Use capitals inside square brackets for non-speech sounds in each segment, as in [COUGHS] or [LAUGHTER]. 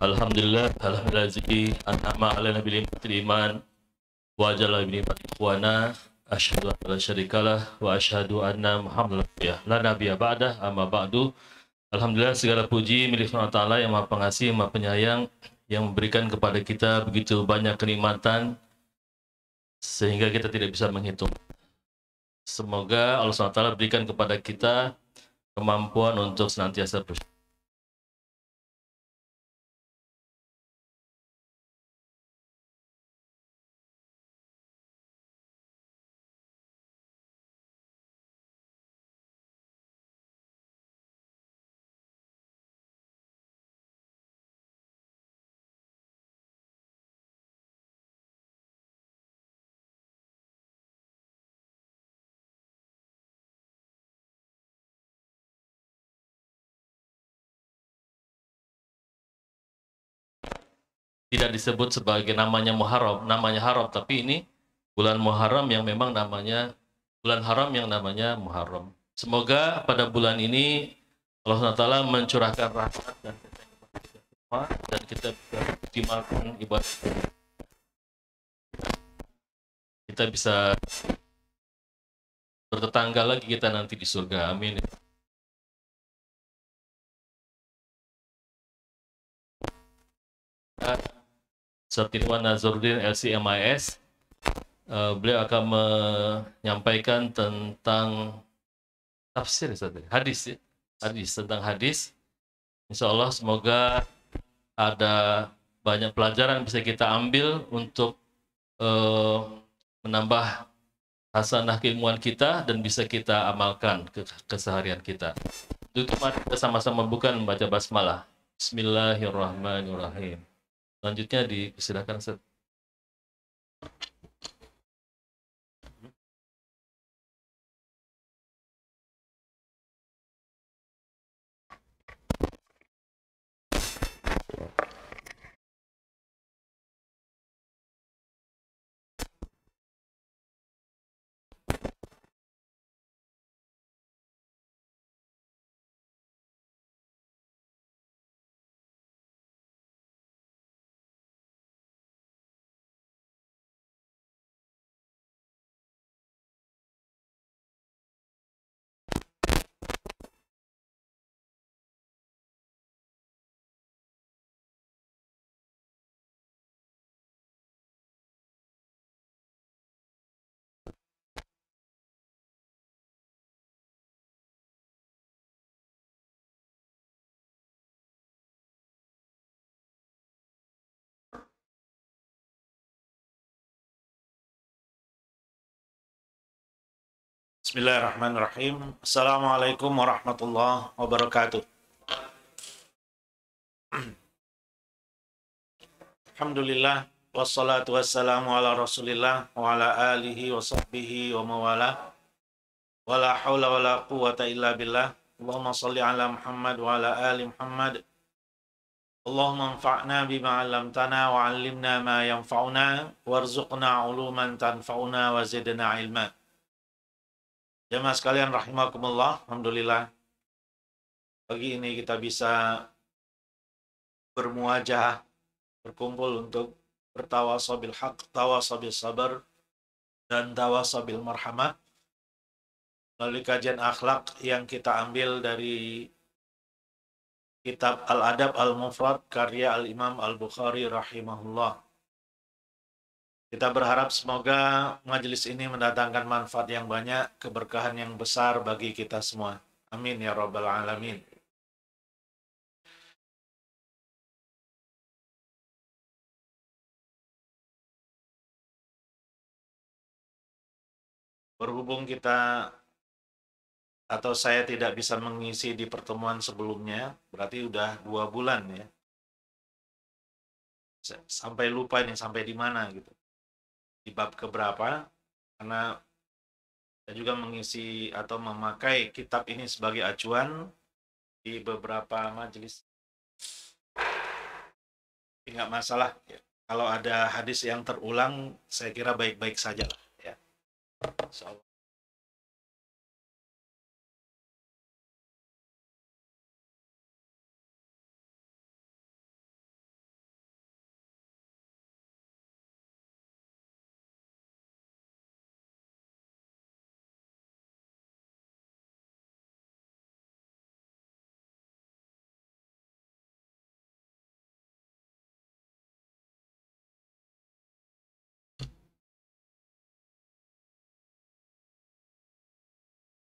Alhamdulillah, alhamdulillah rezeki an'ama alaina bil iman wa ajalla bi ni'mati asyhadu an la lah wa asyhadu anna Muhammadan ya la nabiyya ba'dah amma ba'du. Alhamdulillah segala puji milik Allah Ta'ala yang maha pengasih, maha penyayang yang memberikan kepada kita begitu banyak kenikmatan sehingga kita tidak bisa menghitung. Semoga Allah taala berikan kepada kita kemampuan untuk senantiasa bersyukur tidak disebut sebagai namanya Muharram, namanya haram, tapi ini bulan Muharram yang memang namanya bulan haram yang namanya Muharram. Semoga pada bulan ini Allah SWT mencurahkan rahmat dan dan kita bisa optimalkan ibadah kita bisa bertetangga lagi kita nanti di surga amin Thank Satirwan Nazruddin LCMIS. Uh, eh, beliau akan menyampaikan tentang tafsir hadis ya. Hadis tentang hadis. Insya Allah semoga ada banyak pelajaran yang bisa kita ambil untuk uh, menambah hasanah keilmuan kita dan bisa kita amalkan ke keseharian kita. Untuk mari kita sama-sama bukan membaca basmalah. Bismillahirrahmanirrahim. Selanjutnya dipersilakan set Bismillahirrahmanirrahim. Assalamualaikum warahmatullahi wabarakatuh. Alhamdulillah wassalatu wassalamu ala Rasulillah wa ala alihi wa sahbihi wa mawala. Wala haula wala quwata illa billah. Allahumma salli ala Muhammad wa ala ali Muhammad. Allahumma anfa'na bima 'allamtana wa 'allimna ma yanfa'una warzuqna 'uluman tanfa'una wa zidna 'ilma. Jemaah sekalian rahimakumullah, alhamdulillah. Pagi ini kita bisa bermuajah, berkumpul untuk bertawa sabil haq, tawa sabil sabar, dan tawa sabil marhamah. Melalui kajian akhlak yang kita ambil dari kitab Al-Adab Al-Mufrad karya Al-Imam Al-Bukhari rahimahullah. Kita berharap semoga majelis ini mendatangkan manfaat yang banyak, keberkahan yang besar bagi kita semua. Amin ya Rabbal 'Alamin. Berhubung kita atau saya tidak bisa mengisi di pertemuan sebelumnya, berarti udah dua bulan ya. Sampai lupa ini sampai di mana gitu di bab keberapa karena saya juga mengisi atau memakai kitab ini sebagai acuan di beberapa majelis tidak masalah ya. kalau ada hadis yang terulang saya kira baik-baik saja ya so,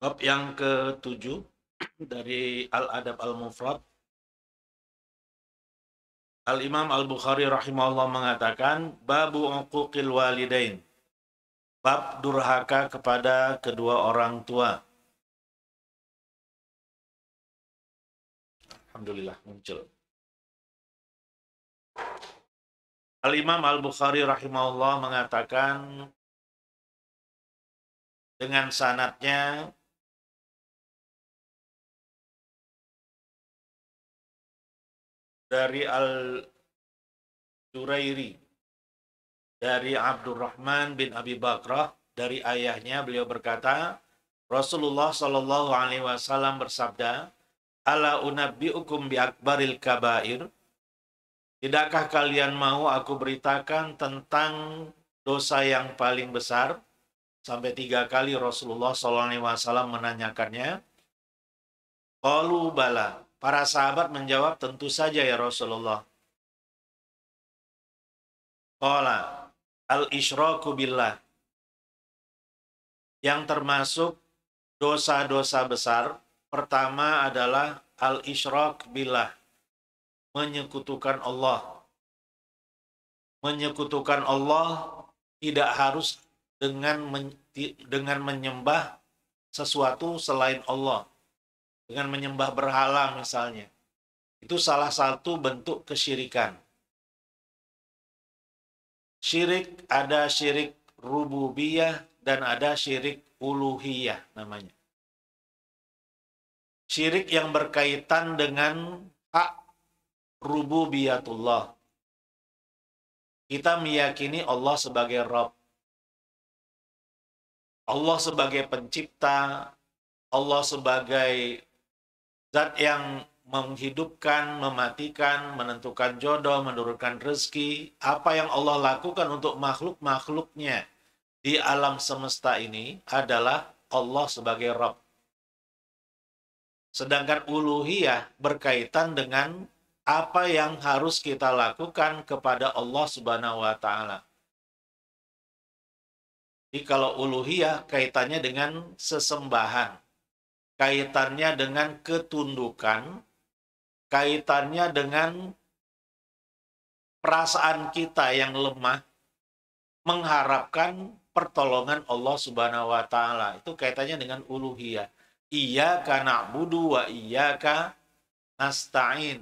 Bab yang ke-7 dari Al-Adab Al-Mufrad. Al-Imam Al-Bukhari rahimahullah mengatakan, Babu uquqil walidain. Bab durhaka kepada kedua orang tua. Alhamdulillah muncul. Al-Imam Al-Bukhari rahimahullah mengatakan dengan sanatnya dari Al-Jurairi dari Abdurrahman bin Abi Bakrah dari ayahnya beliau berkata Rasulullah Shallallahu alaihi wasallam bersabda Ala unabbiukum bi akbaril kabair Tidakkah kalian mau aku beritakan tentang dosa yang paling besar sampai tiga kali Rasulullah Shallallahu alaihi wasallam menanyakannya Qalu bala Para sahabat menjawab, tentu saja ya Rasulullah. Qala al-isyraku billah. Yang termasuk dosa-dosa besar, pertama adalah al-isyrak billah. Menyekutukan Allah. Menyekutukan Allah tidak harus dengan dengan menyembah sesuatu selain Allah dengan menyembah berhala misalnya. Itu salah satu bentuk kesyirikan. Syirik ada syirik rububiyah dan ada syirik uluhiyah namanya. Syirik yang berkaitan dengan hak rububiyatullah. Kita meyakini Allah sebagai Rabb. Allah sebagai pencipta, Allah sebagai Zat yang menghidupkan, mematikan, menentukan jodoh, menurunkan rezeki, apa yang Allah lakukan untuk makhluk-makhluknya di alam semesta ini adalah Allah sebagai Rabb. Sedangkan uluhiyah berkaitan dengan apa yang harus kita lakukan kepada Allah Subhanahu wa taala. Jadi kalau uluhiyah kaitannya dengan sesembahan kaitannya dengan ketundukan, kaitannya dengan perasaan kita yang lemah mengharapkan pertolongan Allah Subhanahu wa taala. Itu kaitannya dengan uluhiyah. Iyyaka na'budu wa iyyaka nasta'in.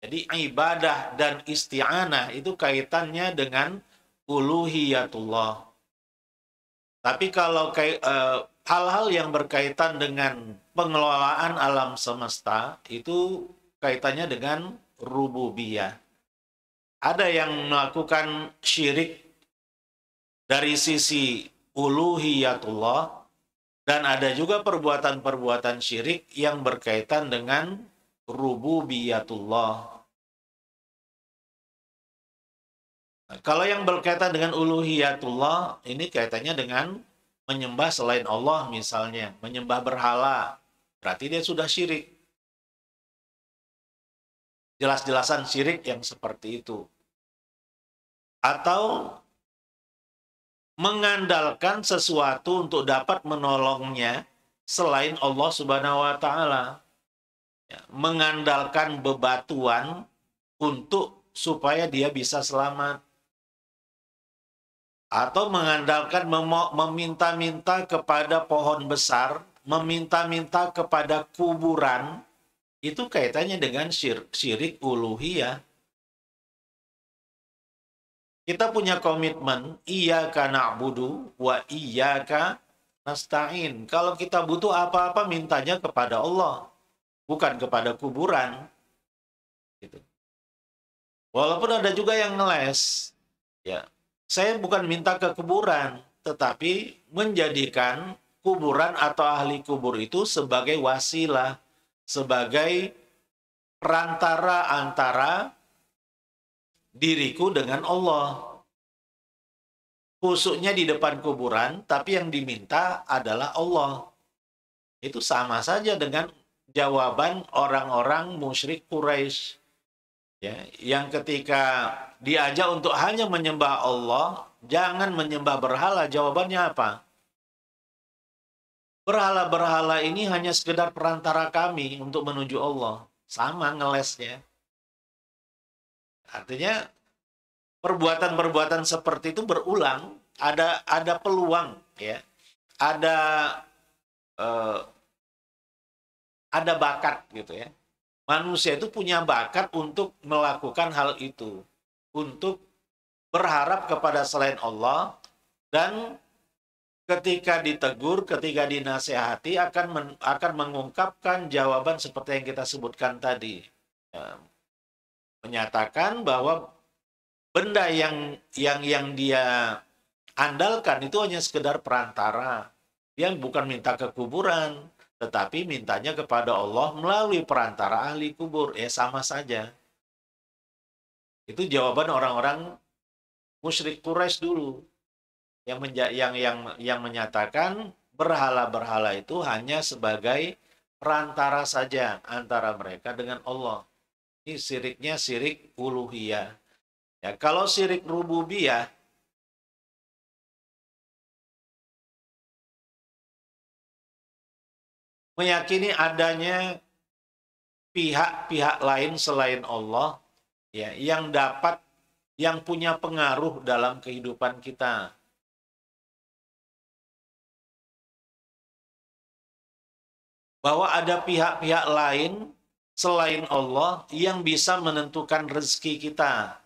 Jadi ibadah dan isti'anah itu kaitannya dengan uluhiyatullah. Tapi kalau eh, hal-hal uh, yang berkaitan dengan pengelolaan alam semesta itu kaitannya dengan rububiyah. Ada yang melakukan syirik dari sisi uluhiyatullah dan ada juga perbuatan-perbuatan syirik yang berkaitan dengan rububiyatullah. kalau yang berkaitan dengan uluhiyatullah ini kaitannya dengan menyembah selain Allah misalnya, menyembah berhala, berarti dia sudah syirik. Jelas-jelasan syirik yang seperti itu. Atau mengandalkan sesuatu untuk dapat menolongnya selain Allah Subhanahu wa taala. Ya, mengandalkan bebatuan untuk supaya dia bisa selamat. Atau mengandalkan meminta-minta kepada pohon besar meminta-minta kepada kuburan itu kaitannya dengan syirik, syirik uluhiyah. Kita punya komitmen iya iyyaka na'budu wa iyyaka nasta'in. Kalau kita butuh apa-apa mintanya kepada Allah, bukan kepada kuburan. Gitu. Walaupun ada juga yang ngeles, ya. Saya bukan minta ke kuburan, tetapi menjadikan kuburan atau ahli kubur itu sebagai wasilah, sebagai perantara antara diriku dengan Allah. Khususnya di depan kuburan, tapi yang diminta adalah Allah. Itu sama saja dengan jawaban orang-orang musyrik Quraisy. Ya, yang ketika diajak untuk hanya menyembah Allah, jangan menyembah berhala, jawabannya apa? Berhala-berhala ini hanya sekedar perantara kami untuk menuju Allah. Sama ngelesnya. Artinya perbuatan-perbuatan seperti itu berulang, ada ada peluang ya. Ada eh, ada bakat gitu ya. Manusia itu punya bakat untuk melakukan hal itu, untuk berharap kepada selain Allah dan ketika ditegur, ketika dinasehati akan men, akan mengungkapkan jawaban seperti yang kita sebutkan tadi. Ya. Menyatakan bahwa benda yang yang yang dia andalkan itu hanya sekedar perantara. yang bukan minta ke kuburan, tetapi mintanya kepada Allah melalui perantara ahli kubur. Ya sama saja. Itu jawaban orang-orang musyrik Quraisy dulu yang menja yang yang yang menyatakan berhala-berhala itu hanya sebagai perantara saja antara mereka dengan Allah. Ini siriknya sirik uluhiyah. Ya, kalau sirik rububiyah meyakini adanya pihak-pihak lain selain Allah ya yang dapat yang punya pengaruh dalam kehidupan kita bahwa ada pihak-pihak lain selain Allah yang bisa menentukan rezeki kita.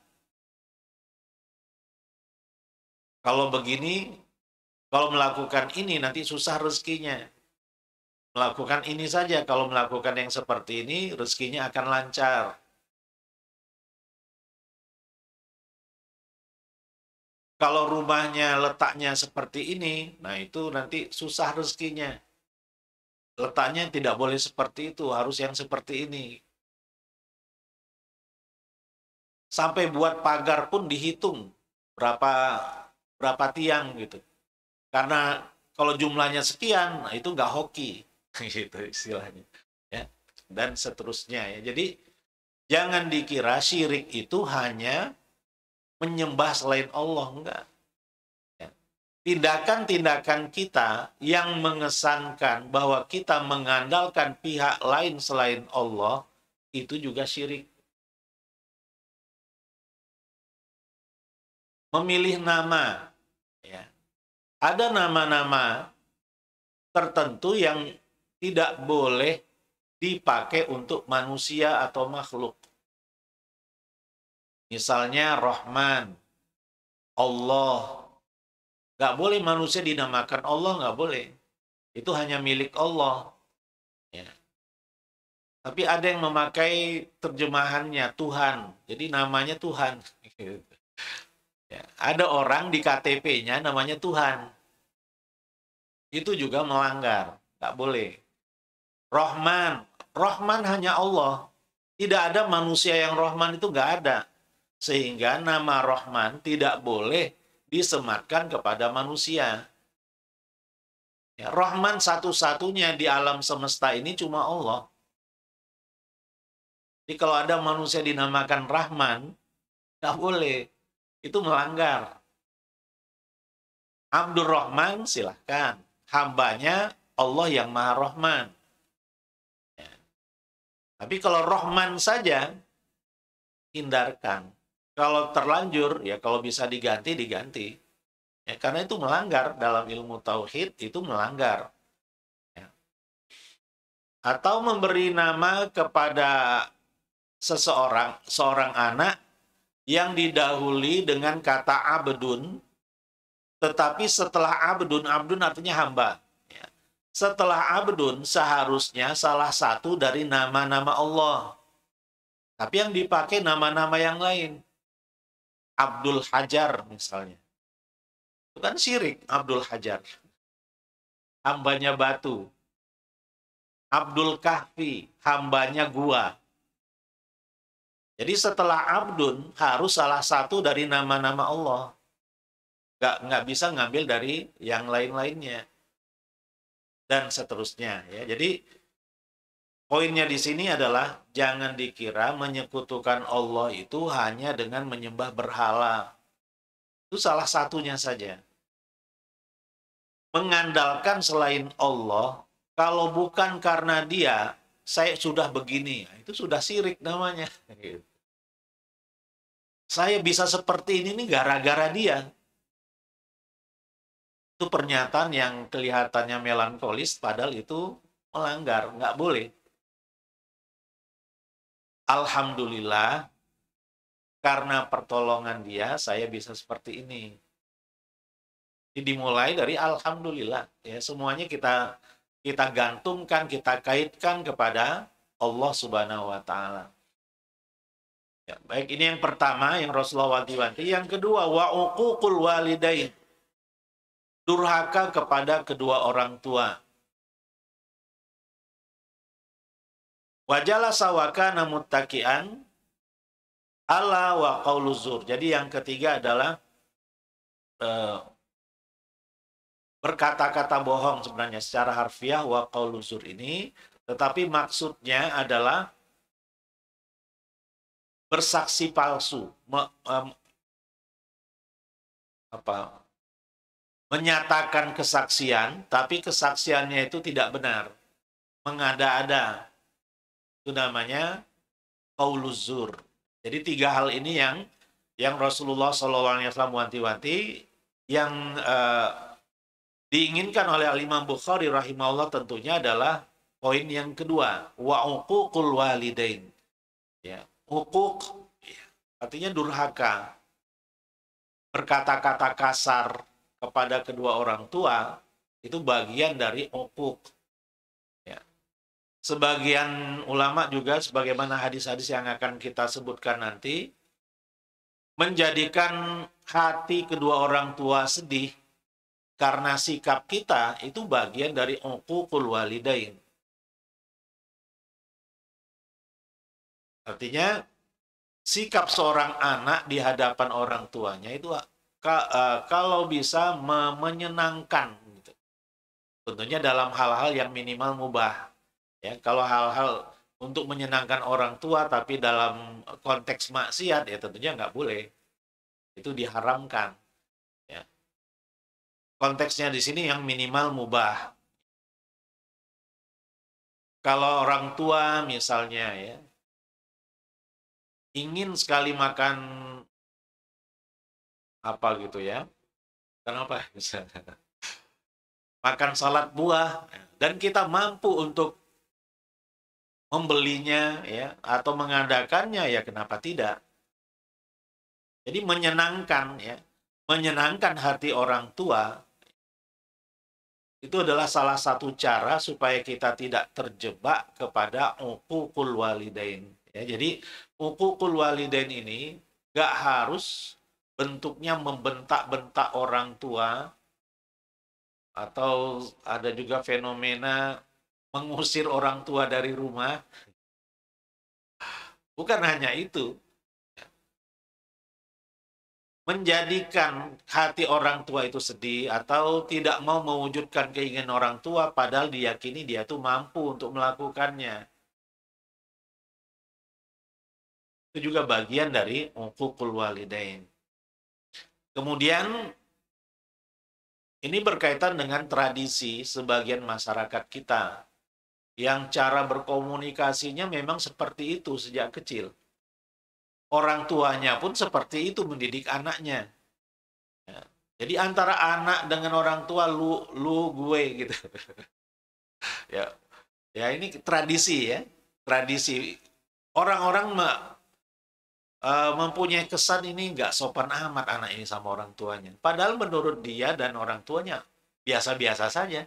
Kalau begini, kalau melakukan ini nanti susah rezekinya. Melakukan ini saja, kalau melakukan yang seperti ini, rezekinya akan lancar. Kalau rumahnya letaknya seperti ini, nah itu nanti susah rezekinya letaknya tidak boleh seperti itu, harus yang seperti ini. Sampai buat pagar pun dihitung berapa berapa tiang gitu. Karena kalau jumlahnya sekian, nah itu nggak hoki [LAUGHS] gitu istilahnya. Ya. Dan seterusnya ya. Jadi jangan dikira syirik itu hanya menyembah selain Allah, enggak tindakan-tindakan kita yang mengesankan bahwa kita mengandalkan pihak lain selain Allah itu juga syirik. Memilih nama, ya. ada nama-nama tertentu yang tidak boleh dipakai untuk manusia atau makhluk. Misalnya Rahman, Allah, gak boleh manusia dinamakan Allah, gak boleh. Itu hanya milik Allah. Ya. Tapi ada yang memakai terjemahannya Tuhan. Jadi namanya Tuhan. [LAUGHS] Ya. Ada orang di KTP-nya namanya Tuhan. Itu juga melanggar. gak boleh. Rohman. Rohman hanya Allah. Tidak ada manusia yang Rohman itu gak ada. Sehingga nama Rohman tidak boleh disematkan kepada manusia. Ya, Rahman satu-satunya di alam semesta ini cuma Allah. Jadi kalau ada manusia dinamakan Rahman, nggak boleh. Itu melanggar. Abdul Rahman silahkan. Hambanya Allah yang Maha Rahman. Ya. Tapi kalau Rahman saja, hindarkan kalau terlanjur ya kalau bisa diganti diganti ya karena itu melanggar dalam ilmu tauhid itu melanggar ya. atau memberi nama kepada seseorang seorang anak yang didahului dengan kata abdun tetapi setelah abdun abdun artinya hamba ya. setelah abdun seharusnya salah satu dari nama-nama Allah tapi yang dipakai nama-nama yang lain Abdul Hajar misalnya. Itu kan syirik Abdul Hajar. Hambanya batu. Abdul Kahfi, hambanya gua. Jadi setelah Abdun harus salah satu dari nama-nama Allah. Gak, nggak bisa ngambil dari yang lain-lainnya. Dan seterusnya. ya Jadi Poinnya di sini adalah jangan dikira menyekutukan Allah itu hanya dengan menyembah berhala. Itu salah satunya saja. Mengandalkan selain Allah, kalau bukan karena dia, saya sudah begini. Itu sudah sirik namanya. Saya bisa seperti ini nih gara-gara dia. Itu pernyataan yang kelihatannya melankolis, padahal itu melanggar. Nggak boleh Alhamdulillah, karena pertolongan dia, saya bisa seperti ini. Ini dimulai dari Alhamdulillah. Ya, semuanya kita kita gantungkan, kita kaitkan kepada Allah Subhanahu wa taala. Ya, baik ini yang pertama yang Rasulullah wanti-wanti. Yang kedua wa walidain. Durhaka kepada kedua orang tua. Wajalah sawakana takian, ala wa qauluzur. Jadi yang ketiga adalah uh, berkata-kata bohong sebenarnya secara harfiah wa qauluzur ini tetapi maksudnya adalah bersaksi palsu me, um, apa menyatakan kesaksian tapi kesaksiannya itu tidak benar mengada-ada itu namanya kauluzur. Jadi tiga hal ini yang yang Rasulullah SAW wanti-wanti yang uh, diinginkan oleh Al Imam Bukhari rahimahullah tentunya adalah poin yang kedua wa uququl walidain. Ya, uquq ya, artinya durhaka. Berkata-kata kasar kepada kedua orang tua itu bagian dari uquq sebagian ulama juga sebagaimana hadis-hadis yang akan kita sebutkan nanti menjadikan hati kedua orang tua sedih karena sikap kita itu bagian dari uququl walidain. Artinya sikap seorang anak di hadapan orang tuanya itu ah, ah, kalau bisa menyenangkan gitu. Tentunya dalam hal-hal yang minimal mubah ya kalau hal-hal untuk menyenangkan orang tua tapi dalam konteks maksiat ya tentunya nggak boleh itu diharamkan ya konteksnya di sini yang minimal mubah kalau orang tua misalnya ya ingin sekali makan apa gitu ya kenapa [LAUGHS] makan salad buah dan kita mampu untuk membelinya ya atau mengadakannya ya kenapa tidak? Jadi menyenangkan ya, menyenangkan hati orang tua itu adalah salah satu cara supaya kita tidak terjebak kepada uqul walidain. Ya, jadi uqul walidain ini gak harus bentuknya membentak-bentak orang tua atau ada juga fenomena mengusir orang tua dari rumah. Bukan hanya itu, ya. menjadikan hati orang tua itu sedih atau tidak mau mewujudkan keinginan orang tua padahal diyakini dia tuh mampu untuk melakukannya. Itu juga bagian dari uqukul walidain. Kemudian ini berkaitan dengan tradisi sebagian masyarakat kita yang cara berkomunikasinya memang seperti itu sejak kecil. Orang tuanya pun seperti itu mendidik anaknya. Ya. Jadi antara anak dengan orang tua lu lu gue gitu. [LAUGHS] ya. Ya ini tradisi ya. Tradisi orang-orang e, mempunyai kesan ini nggak sopan amat anak ini sama orang tuanya. Padahal menurut dia dan orang tuanya biasa-biasa saja.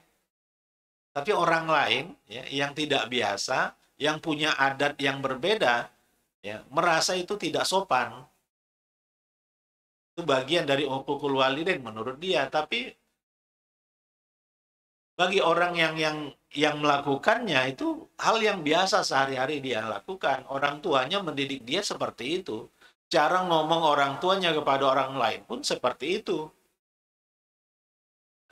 Tapi orang lain ya, yang tidak biasa, yang punya adat yang berbeda, ya, merasa itu tidak sopan. Itu bagian dari hukukul walidin menurut dia. Tapi bagi orang yang yang yang melakukannya itu hal yang biasa sehari-hari dia lakukan. Orang tuanya mendidik dia seperti itu. Cara ngomong orang tuanya kepada orang lain pun seperti itu.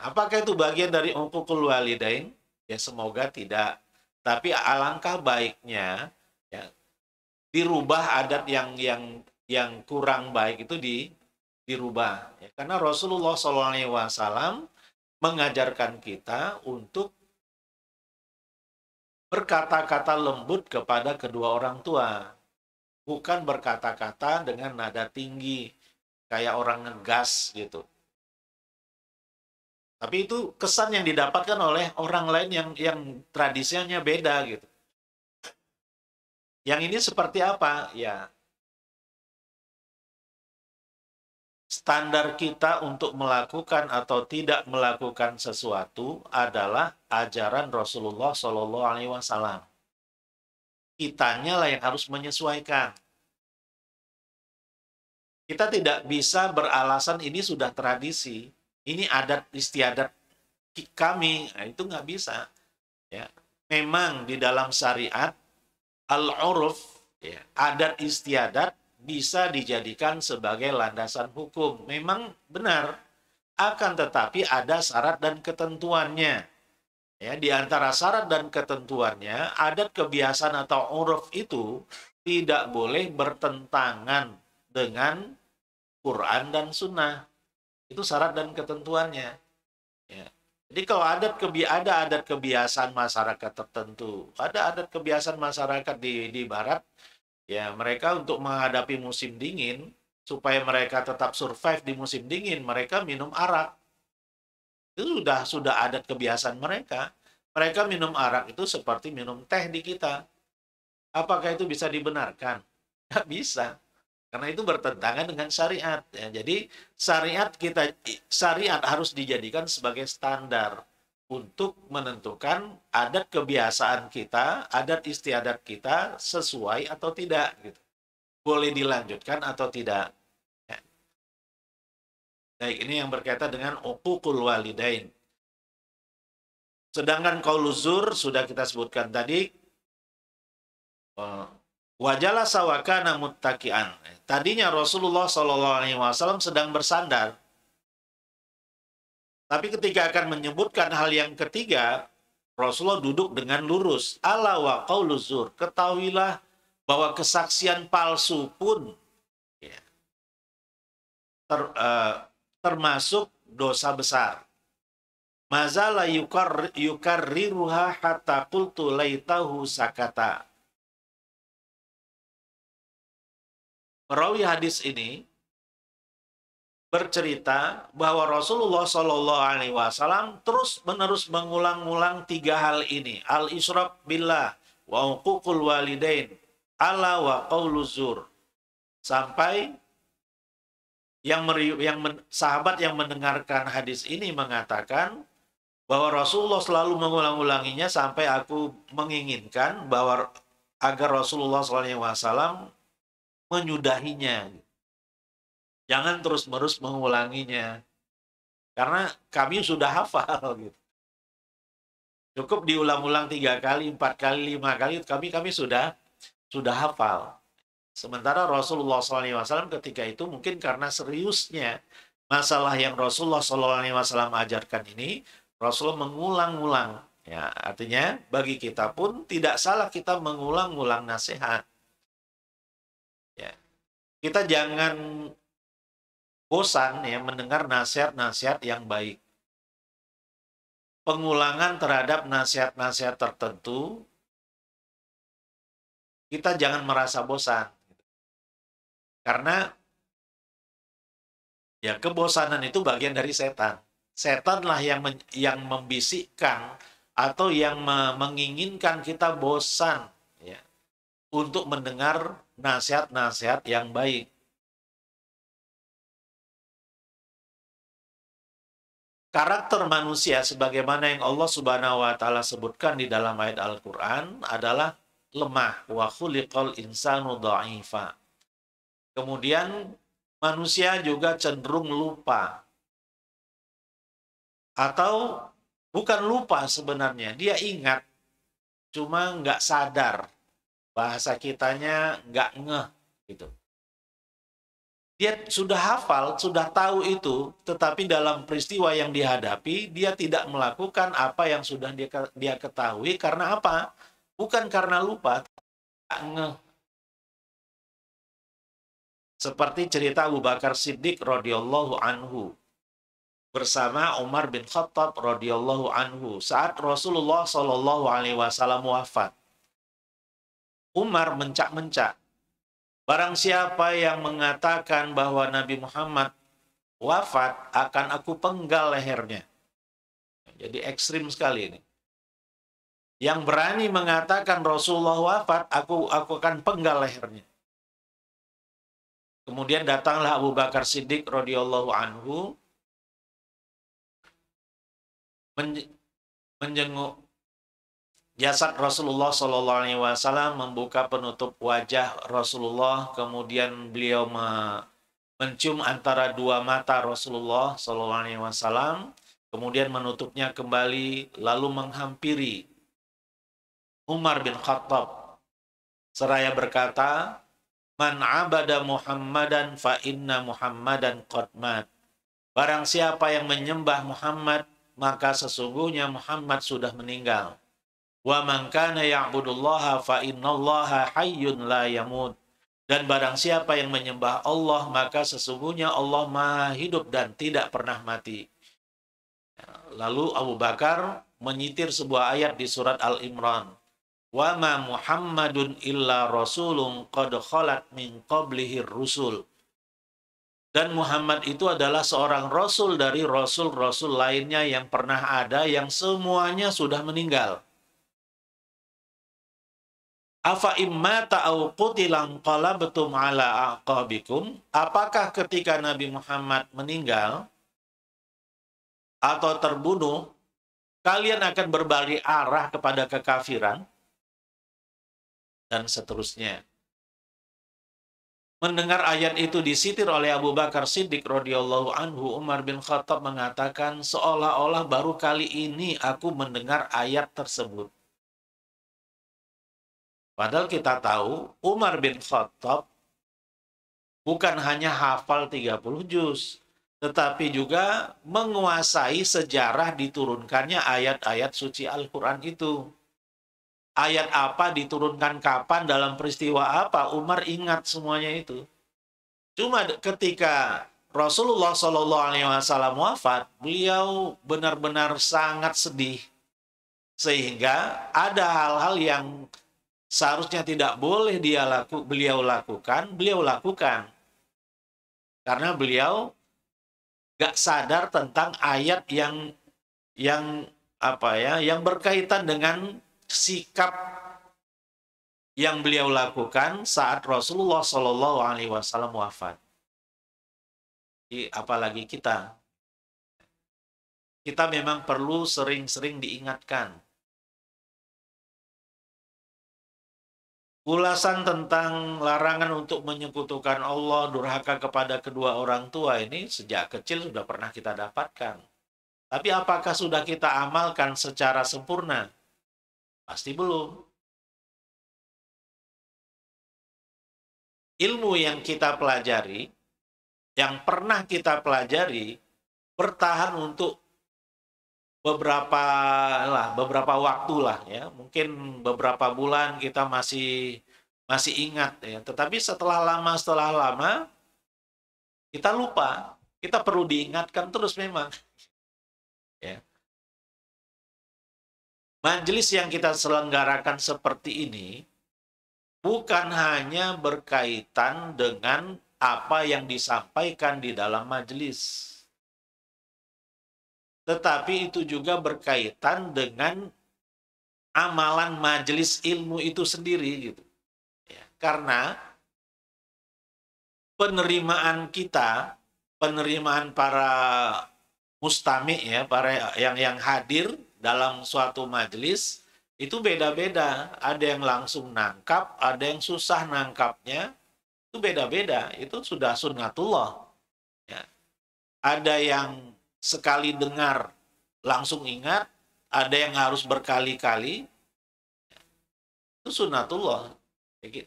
Apakah itu bagian dari hukukul walidain? ya semoga tidak tapi alangkah baiknya ya dirubah adat yang yang yang kurang baik itu di dirubah ya, karena Rasulullah SAW mengajarkan kita untuk berkata-kata lembut kepada kedua orang tua bukan berkata-kata dengan nada tinggi kayak orang ngegas gitu tapi itu kesan yang didapatkan oleh orang lain yang yang tradisinya beda gitu. Yang ini seperti apa? Ya standar kita untuk melakukan atau tidak melakukan sesuatu adalah ajaran Rasulullah Shallallahu Alaihi Wasallam. Kitanya lah yang harus menyesuaikan. Kita tidak bisa beralasan ini sudah tradisi ini adat istiadat kami nah, itu nggak bisa ya memang di dalam syariat al-uruf ya, adat istiadat bisa dijadikan sebagai landasan hukum memang benar akan tetapi ada syarat dan ketentuannya ya di antara syarat dan ketentuannya adat kebiasaan atau uruf itu tidak boleh bertentangan dengan Quran dan Sunnah itu syarat dan ketentuannya ya. jadi kalau adat kebi ada adat kebiasaan masyarakat tertentu ada adat kebiasaan masyarakat di di barat ya mereka untuk menghadapi musim dingin supaya mereka tetap survive di musim dingin mereka minum arak itu sudah sudah adat kebiasaan mereka mereka minum arak itu seperti minum teh di kita apakah itu bisa dibenarkan Tidak bisa karena itu bertentangan dengan syariat ya. jadi syariat kita syariat harus dijadikan sebagai standar untuk menentukan adat kebiasaan kita adat istiadat kita sesuai atau tidak gitu boleh dilanjutkan atau tidak ya. baik ini yang berkaitan dengan ukukul walidain sedangkan kauluzur sudah kita sebutkan tadi eh, Wajala sawakana muttakian. Tadinya Rasulullah Shallallahu Alaihi Wasallam sedang bersandar, tapi ketika akan menyebutkan hal yang ketiga, Rasulullah duduk dengan lurus. Ala wa qauluzur. Ketahuilah bahwa kesaksian palsu pun ya, ter, uh, termasuk dosa besar. Mazala yukar, yukar hatta kultu sakata perawi hadis ini bercerita bahwa Rasulullah Shallallahu Alaihi Wasallam terus menerus mengulang-ulang tiga hal ini al israf billah wa uqul walidain ala wa qauluzur sampai yang meri yang men, sahabat yang mendengarkan hadis ini mengatakan bahwa Rasulullah selalu mengulang-ulanginya sampai aku menginginkan bahwa agar Rasulullah SAW menyudahinya. Jangan terus-menerus mengulanginya. Karena kami sudah hafal gitu. Cukup diulang-ulang tiga kali, empat kali, lima kali, kami kami sudah sudah hafal. Sementara Rasulullah SAW ketika itu mungkin karena seriusnya masalah yang Rasulullah SAW ajarkan ini, Rasul mengulang-ulang. Ya, artinya bagi kita pun tidak salah kita mengulang-ulang nasihat kita jangan bosan ya mendengar nasihat-nasihat yang baik. Pengulangan terhadap nasihat-nasihat tertentu, kita jangan merasa bosan. Karena ya kebosanan itu bagian dari setan. Setanlah yang yang membisikkan atau yang menginginkan kita bosan ya untuk mendengar nasihat-nasihat yang baik. Karakter manusia sebagaimana yang Allah Subhanahu wa taala sebutkan di dalam ayat Al-Qur'an adalah lemah wa khuliqal insanu dha'ifa. Kemudian manusia juga cenderung lupa. Atau bukan lupa sebenarnya, dia ingat cuma nggak sadar bahasa kitanya nggak ngeh gitu. Dia sudah hafal, sudah tahu itu, tetapi dalam peristiwa yang dihadapi dia tidak melakukan apa yang sudah dia dia ketahui karena apa? Bukan karena lupa, nggak ngeh. Seperti cerita Abu Bakar Siddiq radhiyallahu anhu bersama Umar bin Khattab radhiyallahu anhu saat Rasulullah shallallahu alaihi wasallam wafat Umar mencak-mencak. Barang siapa yang mengatakan bahwa Nabi Muhammad wafat, akan aku penggal lehernya. Jadi ekstrim sekali ini. Yang berani mengatakan Rasulullah wafat, aku aku akan penggal lehernya. Kemudian datanglah Abu Bakar Siddiq radhiyallahu anhu menjenguk Jasad Rasulullah SAW membuka penutup wajah Rasulullah, kemudian beliau mencium antara dua mata Rasulullah SAW, kemudian menutupnya kembali, lalu menghampiri Umar bin Khattab, seraya berkata, "Man abada Muhammadan fa inna Muhammadan qad mat." Barang siapa yang menyembah Muhammad, maka sesungguhnya Muhammad sudah meninggal. Wa man kana ya'budullaha Dan barang siapa yang menyembah Allah, maka sesungguhnya Allah maha hidup dan tidak pernah mati. Lalu Abu Bakar menyitir sebuah ayat di surat Al-Imran. Wa Muhammadun illa rasulun qad khalat min qablihi rusul. Dan Muhammad itu adalah seorang rasul dari rasul-rasul lainnya yang pernah ada yang semuanya sudah meninggal. Afa immata au qutilan qalabtum ala aqabikum? Apakah ketika Nabi Muhammad meninggal atau terbunuh, kalian akan berbalik arah kepada kekafiran? Dan seterusnya. Mendengar ayat itu disitir oleh Abu Bakar Siddiq radhiyallahu anhu, Umar bin Khattab mengatakan, seolah-olah baru kali ini aku mendengar ayat tersebut. Padahal kita tahu Umar bin Khattab bukan hanya hafal 30 juz, tetapi juga menguasai sejarah diturunkannya ayat-ayat suci Al-Quran itu. Ayat apa diturunkan kapan dalam peristiwa apa, Umar ingat semuanya itu. Cuma ketika Rasulullah Shallallahu Alaihi Wasallam wafat, beliau benar-benar sangat sedih, sehingga ada hal-hal yang seharusnya tidak boleh dia laku, beliau lakukan, beliau lakukan. Karena beliau gak sadar tentang ayat yang yang apa ya, yang berkaitan dengan sikap yang beliau lakukan saat Rasulullah Shallallahu Alaihi Wasallam wafat. apalagi kita, kita memang perlu sering-sering diingatkan ulasan tentang larangan untuk menyekutukan Allah, durhaka kepada kedua orang tua ini sejak kecil sudah pernah kita dapatkan. Tapi apakah sudah kita amalkan secara sempurna? Pasti belum. Ilmu yang kita pelajari, yang pernah kita pelajari, bertahan untuk beberapa lah beberapa waktu lah ya mungkin beberapa bulan kita masih masih ingat ya tetapi setelah lama setelah lama kita lupa kita perlu diingatkan terus memang [LAUGHS] ya majelis yang kita selenggarakan seperti ini bukan hanya berkaitan dengan apa yang disampaikan di dalam majelis tetapi itu juga berkaitan dengan amalan majelis ilmu itu sendiri gitu. Ya, karena penerimaan kita, penerimaan para mustami ya, para yang yang hadir dalam suatu majelis itu beda-beda. Ada yang langsung nangkap, ada yang susah nangkapnya. Itu beda-beda. Itu sudah sunnatullah. Ya. Ada yang sekali dengar langsung ingat, ada yang harus berkali-kali. Itu sunatullah. Gitu.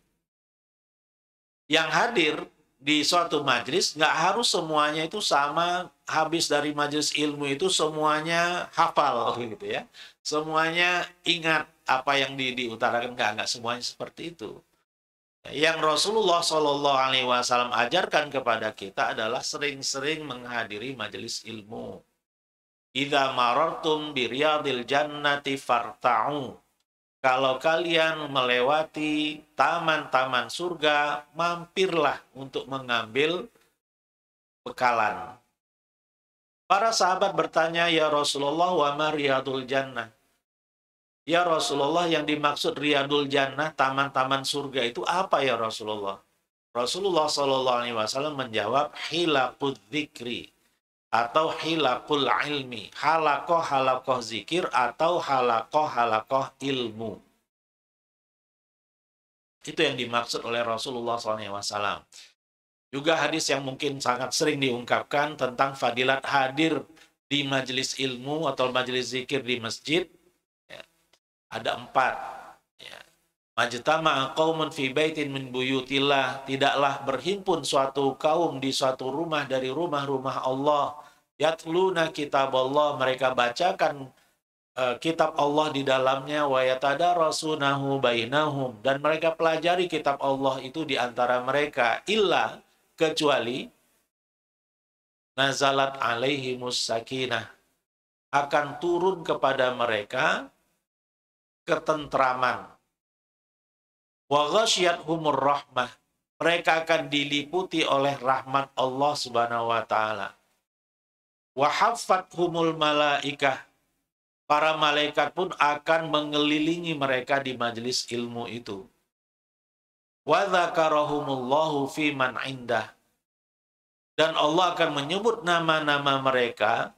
Yang hadir di suatu majlis nggak harus semuanya itu sama habis dari majlis ilmu itu semuanya hafal gitu ya semuanya ingat apa yang di, diutarakan nggak nggak semuanya seperti itu yang Rasulullah Shallallahu Alaihi Wasallam ajarkan kepada kita adalah sering-sering menghadiri majelis ilmu. Ida marortum biriyadil jannati farta'u. Kalau kalian melewati taman-taman surga, mampirlah untuk mengambil bekalan. Para sahabat bertanya, Ya Rasulullah, wa mariyadul jannah. Ya Rasulullah yang dimaksud Riyadul Jannah, taman-taman surga itu apa ya Rasulullah? Rasulullah saw Alaihi Wasallam menjawab hilakul zikri atau hilakul ilmi, halakoh halakoh zikir atau halakoh halakoh ilmu. Itu yang dimaksud oleh Rasulullah SAW. Juga hadis yang mungkin sangat sering diungkapkan tentang fadilat hadir di majelis ilmu atau majelis zikir di masjid ada empat. Ya. majtama qaumun fi baitin min buyutillah. Tidaklah berhimpun suatu kaum di suatu rumah dari rumah-rumah Allah. Yatluna kitab Allah. Mereka bacakan uh, kitab Allah di dalamnya. Wa yatadarasunahu bainahum. Dan mereka pelajari kitab Allah itu di antara mereka. Illa kecuali nazalat alaihimus sakinah akan turun kepada mereka ketentraman. Wa humur rahmah. Mereka akan diliputi oleh rahmat Allah Subhanahu wa taala. Wa humul malaikah. Para malaikat pun akan mengelilingi mereka di majelis ilmu itu. Wa dzakarahumullahu fi man indah. Dan Allah akan menyebut nama-nama mereka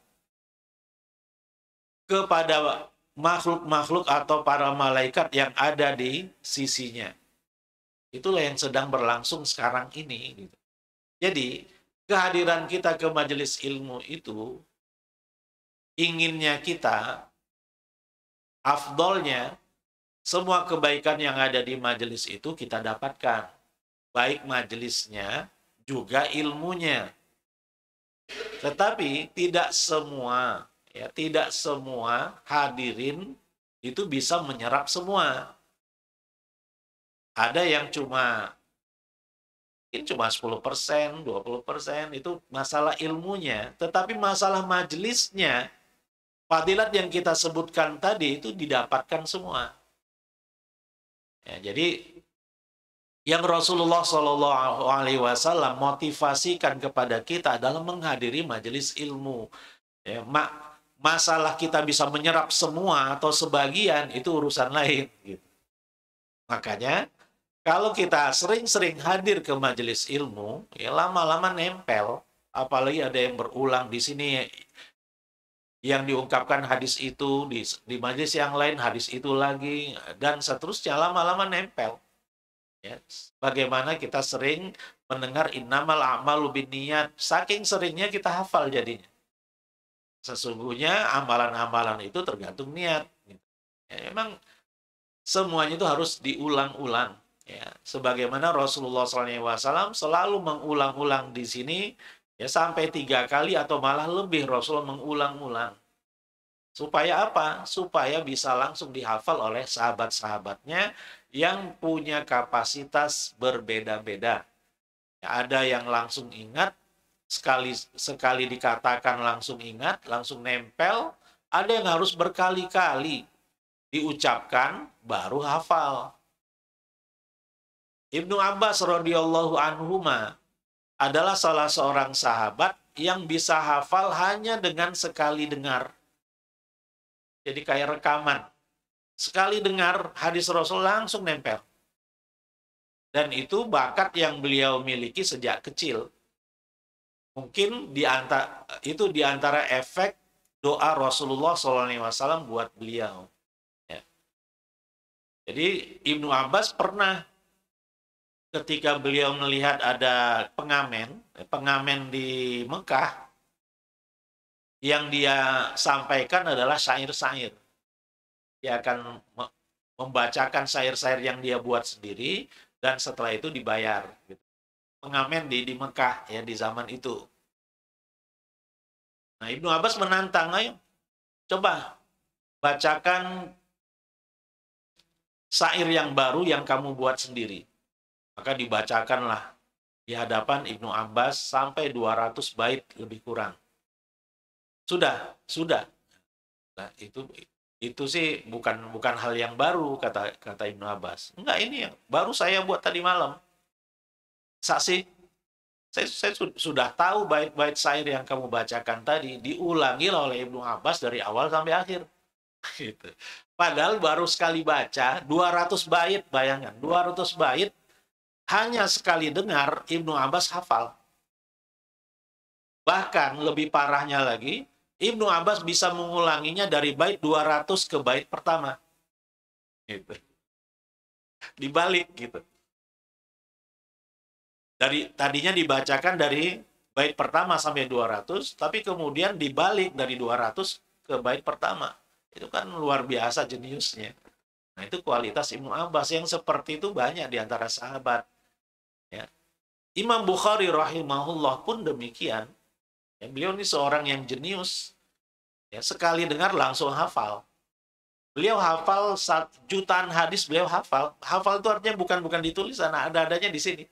kepada makhluk-makhluk atau para malaikat yang ada di sisinya. Itulah yang sedang berlangsung sekarang ini. Gitu. Jadi, kehadiran kita ke majelis ilmu itu inginnya kita, afdolnya, semua kebaikan yang ada di majelis itu kita dapatkan. Baik majelisnya, juga ilmunya. Tetapi tidak semua ya tidak semua hadirin itu bisa menyerap semua. Ada yang cuma mungkin cuma 10 persen, 20 persen, itu masalah ilmunya. Tetapi masalah majelisnya, fadilat yang kita sebutkan tadi itu didapatkan semua. Ya, jadi yang Rasulullah Shallallahu Alaihi Wasallam motivasikan kepada kita adalah menghadiri majelis ilmu. Ya, mak masalah kita bisa menyerap semua atau sebagian itu urusan lain. Gitu. Makanya kalau kita sering-sering hadir ke majelis ilmu, ya lama-lama nempel. Apalagi ada yang berulang di sini yang diungkapkan hadis itu di, di majelis yang lain hadis itu lagi dan seterusnya lama-lama nempel. Ya, bagaimana kita sering mendengar innamal amalu niat saking seringnya kita hafal jadinya. Sesungguhnya amalan-amalan itu tergantung niat. Gitu. Ya, memang semuanya itu harus diulang-ulang. Ya. Sebagaimana Rasulullah SAW selalu mengulang-ulang di sini ya sampai tiga kali atau malah lebih Rasulullah mengulang-ulang. Supaya apa? Supaya bisa langsung dihafal oleh sahabat-sahabatnya yang punya kapasitas berbeda-beda. Ya, ada yang langsung ingat, sekali sekali dikatakan langsung ingat, langsung nempel, ada yang harus berkali-kali diucapkan baru hafal. Ibnu Abbas radhiyallahu anhu adalah salah seorang sahabat yang bisa hafal hanya dengan sekali dengar. Jadi kayak rekaman. Sekali dengar hadis Rasul langsung nempel. Dan itu bakat yang beliau miliki sejak kecil mungkin di antara itu di antara efek doa Rasulullah SAW buat beliau. Ya. Jadi Ibnu Abbas pernah ketika beliau melihat ada pengamen, ya, pengamen di Mekah, yang dia sampaikan adalah syair-syair. Dia akan membacakan syair-syair yang dia buat sendiri dan setelah itu dibayar. Gitu pengamen di di Mekah ya di zaman itu. Nah, Ibnu Abbas menantang, ayo coba bacakan syair yang baru yang kamu buat sendiri. Maka dibacakanlah di hadapan Ibnu Abbas sampai 200 bait lebih kurang. Sudah, sudah. Nah, itu itu sih bukan bukan hal yang baru kata kata Ibnu Abbas. Enggak, ini yang baru saya buat tadi malam. Saksi, saya, saya sudah tahu bait-bait syair yang kamu bacakan tadi diulangi oleh Ibnu Abbas dari awal sampai akhir. [LAUGHS] Gitu. Padahal baru sekali baca 200 bait, bayangan 200 bait hanya sekali dengar Ibnu Abbas hafal. Bahkan lebih parahnya lagi, Ibnu Abbas bisa mengulanginya dari bait 200 ke bait pertama. Gitu. Dibalik gitu. Dari tadinya dibacakan dari bait pertama sampai 200, tapi kemudian dibalik dari 200 ke bait pertama. Itu kan luar biasa jeniusnya. Nah, itu kualitas Ibnu Abbas yang seperti itu banyak di antara sahabat. Ya. Imam Bukhari rahimahullah pun demikian. Ya, beliau ini seorang yang jenius. Ya, sekali dengar langsung hafal. Beliau hafal jutaan hadis beliau hafal. Hafal itu artinya bukan bukan ditulis, anak ada adanya di sini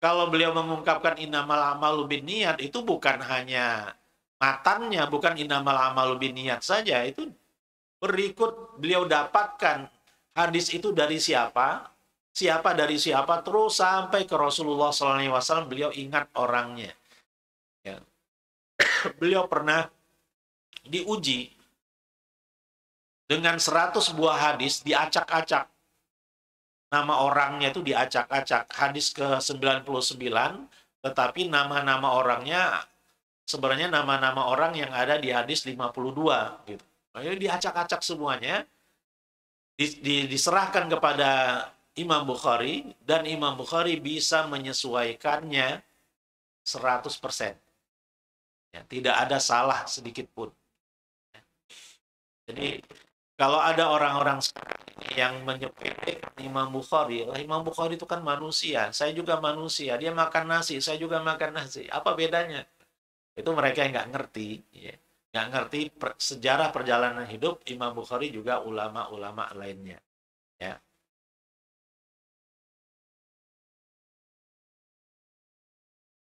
kalau beliau mengungkapkan inamal amalu bin niat itu bukan hanya matannya bukan inamal amalu bin niat saja itu berikut beliau dapatkan hadis itu dari siapa siapa dari siapa terus sampai ke Rasulullah SAW beliau ingat orangnya ya. [COUGHS] beliau pernah diuji dengan seratus buah hadis diacak-acak nama orangnya itu diacak-acak. Hadis ke-99, tetapi nama-nama orangnya sebenarnya nama-nama orang yang ada di hadis 52 gitu. Nah, ini diacak-acak semuanya di, di, diserahkan kepada Imam Bukhari dan Imam Bukhari bisa menyesuaikannya 100%. Ya, tidak ada salah sedikit pun. Jadi kalau ada orang-orang yang menyepelekan Imam Bukhari. Imam Bukhari itu kan manusia, saya juga manusia. Dia makan nasi, saya juga makan nasi. Apa bedanya? Itu mereka yang nggak ngerti, ya. nggak ngerti per, sejarah perjalanan hidup Imam Bukhari juga ulama-ulama lainnya. Ya.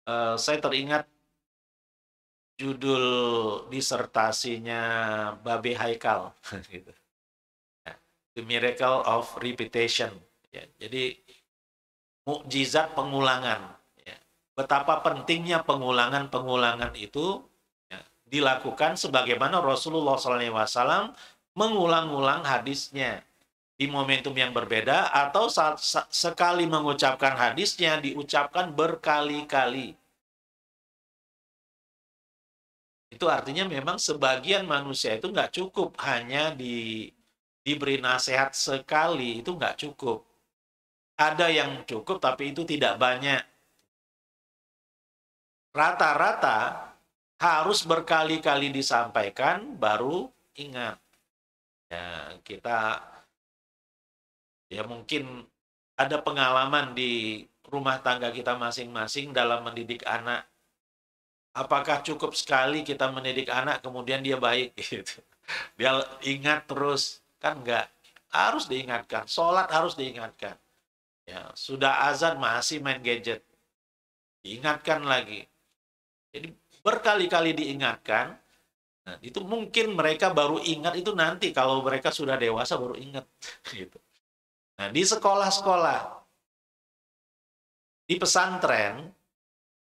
Uh, saya teringat judul disertasinya Babe Haikal [LAUGHS] gitu the miracle of repetition. Ya, jadi mukjizat pengulangan. Ya. Betapa pentingnya pengulangan-pengulangan itu ya, dilakukan sebagaimana Rasulullah SAW mengulang-ulang hadisnya di momentum yang berbeda atau saat sekali mengucapkan hadisnya diucapkan berkali-kali. Itu artinya memang sebagian manusia itu nggak cukup hanya di diberi nasihat sekali itu nggak cukup. Ada yang cukup tapi itu tidak banyak. Rata-rata harus berkali-kali disampaikan baru ingat. Ya, kita ya mungkin ada pengalaman di rumah tangga kita masing-masing dalam mendidik anak. Apakah cukup sekali kita mendidik anak kemudian dia baik [LAUGHS] gitu. Dia ingat terus Kan enggak. Harus diingatkan. Sholat harus diingatkan. Ya, sudah azan masih main gadget. Diingatkan lagi. Jadi berkali-kali diingatkan, nah, itu mungkin mereka baru ingat itu nanti kalau mereka sudah dewasa baru ingat [LAUGHS] gitu. Nah, di sekolah-sekolah di pesantren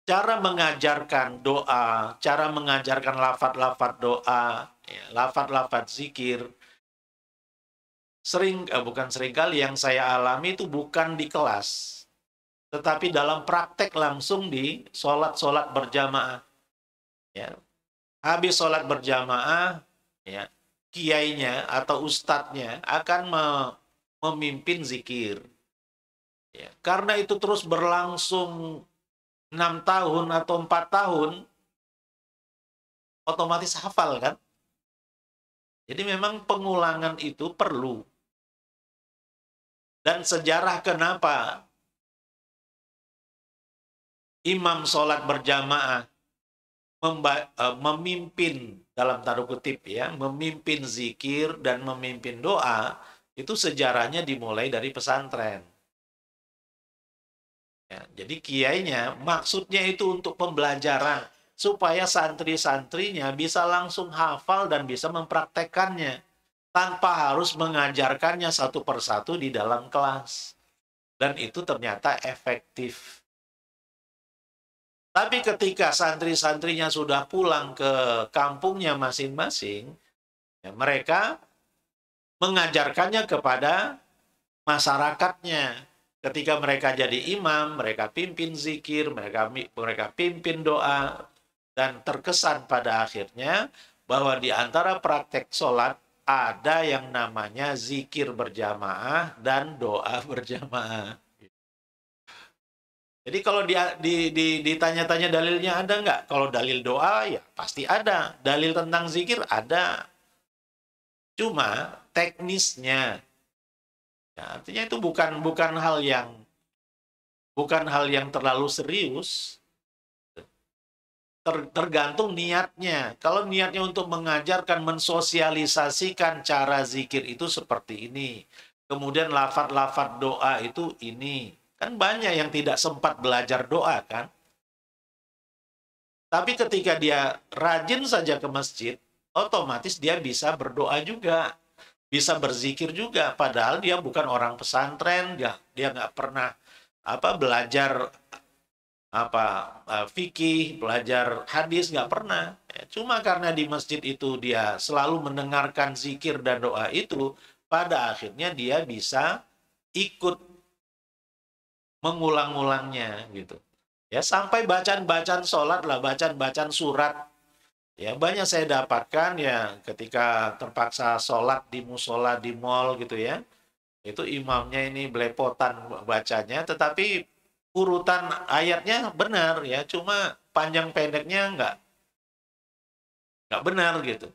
cara mengajarkan doa, cara mengajarkan lafat-lafat doa, ya, lafadz lafat-lafat zikir, sering eh, bukan seringkali yang saya alami itu bukan di kelas tetapi dalam praktek langsung di sholat-sholat berjamaah ya habis sholat berjamaah ya kiainya atau ustadznya akan me memimpin zikir ya, karena itu terus berlangsung enam tahun atau empat tahun otomatis hafal kan jadi memang pengulangan itu perlu dan sejarah kenapa imam sholat berjamaah eh, memimpin dalam tanda kutip ya, memimpin zikir dan memimpin doa itu sejarahnya dimulai dari pesantren. Ya, jadi kiainya maksudnya itu untuk pembelajaran supaya santri-santrinya bisa langsung hafal dan bisa mempraktekannya tanpa harus mengajarkannya satu persatu di dalam kelas. Dan itu ternyata efektif. Tapi ketika santri-santrinya sudah pulang ke kampungnya masing-masing, ya mereka mengajarkannya kepada masyarakatnya. Ketika mereka jadi imam, mereka pimpin zikir, mereka mereka pimpin doa, dan terkesan pada akhirnya bahwa di antara praktek sholat ada yang namanya zikir berjamaah dan doa [LAUGHS] berjamaah. Jadi kalau dia di, di, ditanya-tanya dalilnya ada nggak? Kalau dalil doa ya pasti ada. Dalil tentang zikir ada. Cuma teknisnya, ya, artinya itu bukan bukan hal yang bukan hal yang terlalu serius ter, tergantung niatnya. Kalau niatnya untuk mengajarkan, mensosialisasikan cara zikir itu seperti ini. Kemudian lafat-lafat doa itu ini. Kan banyak yang tidak sempat belajar doa kan. Tapi ketika dia rajin saja ke masjid, otomatis dia bisa berdoa juga. Bisa berzikir juga, padahal dia bukan orang pesantren, dia dia nggak pernah apa belajar apa uh, fikih, belajar hadis nggak pernah. Ya, cuma karena di masjid itu dia selalu mendengarkan zikir dan doa itu, pada akhirnya dia bisa ikut mengulang-ulangnya gitu. Ya sampai bacaan-bacaan sholat lah, bacaan-bacaan surat. Ya banyak saya dapatkan ya ketika terpaksa sholat di musola di mall gitu ya. Itu imamnya ini belepotan bacanya, tetapi urutan ayatnya benar ya cuma panjang pendeknya nggak nggak benar gitu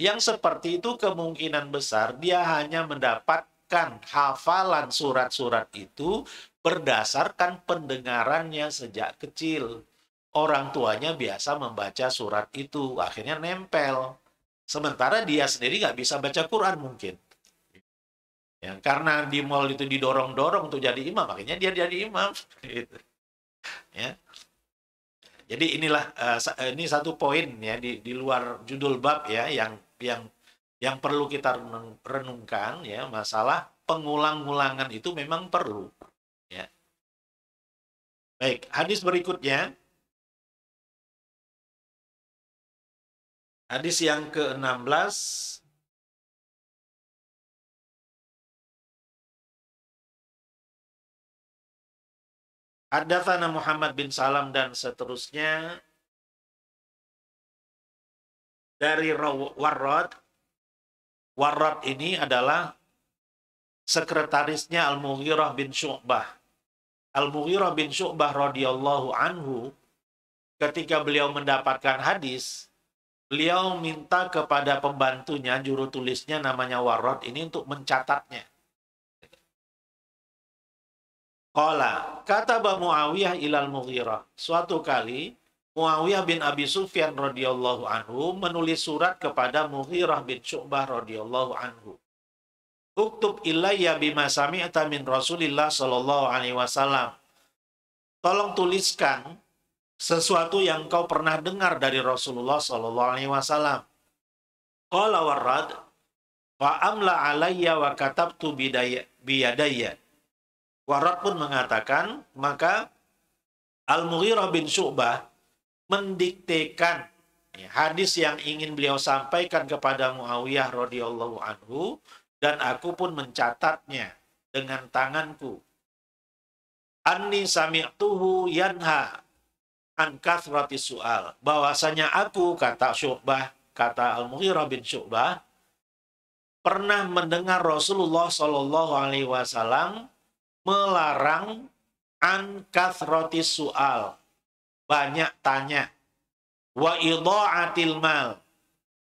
yang seperti itu kemungkinan besar dia hanya mendapatkan hafalan surat-surat itu berdasarkan pendengarannya sejak kecil orang tuanya biasa membaca surat itu akhirnya nempel sementara dia sendiri nggak bisa baca Quran mungkin Ya, karena di mall itu didorong-dorong untuk jadi imam, makanya dia jadi imam. [LAUGHS] Gitu. Ya. Jadi inilah uh, ini satu poin ya di, di luar judul bab ya yang yang yang perlu kita renungkan ya masalah pengulang-ulangan itu memang perlu ya. Baik, hadis berikutnya Hadis yang ke-16 Haddatsana Muhammad bin Salam dan seterusnya dari Warrad. Warrad ini adalah sekretarisnya Al-Mughirah bin Syu'bah. Al-Mughirah bin Syu'bah radhiyallahu anhu ketika beliau mendapatkan hadis, beliau minta kepada pembantunya, juru tulisnya namanya Warrad ini untuk mencatatnya. Kala kata bapak Muawiyah ilal Mughirah. Suatu kali Muawiyah bin Abi Sufyan radhiyallahu anhu menulis surat kepada Mughirah bin Syu'bah radhiyallahu anhu. Uktub ilayya bima sami'ta min Rasulillah sallallahu alaihi wasallam. Tolong tuliskan sesuatu yang kau pernah dengar dari Rasulullah sallallahu alaihi wasallam. Qala warad fa amla alayya wa katabtu bidaya biyadaya Warad pun mengatakan, maka Al-Mughirah bin Syu'bah mendiktekan ya, hadis yang ingin beliau sampaikan kepada Muawiyah radhiyallahu anhu dan aku pun mencatatnya dengan tanganku. Anni sami'tuhu yanha an kathrati su'al. Bahwasanya aku kata Syu'bah, kata Al-Mughirah bin Syu'bah pernah mendengar Rasulullah Shallallahu alaihi wasallam melarang angkat roti soal banyak tanya wa idha'atil mal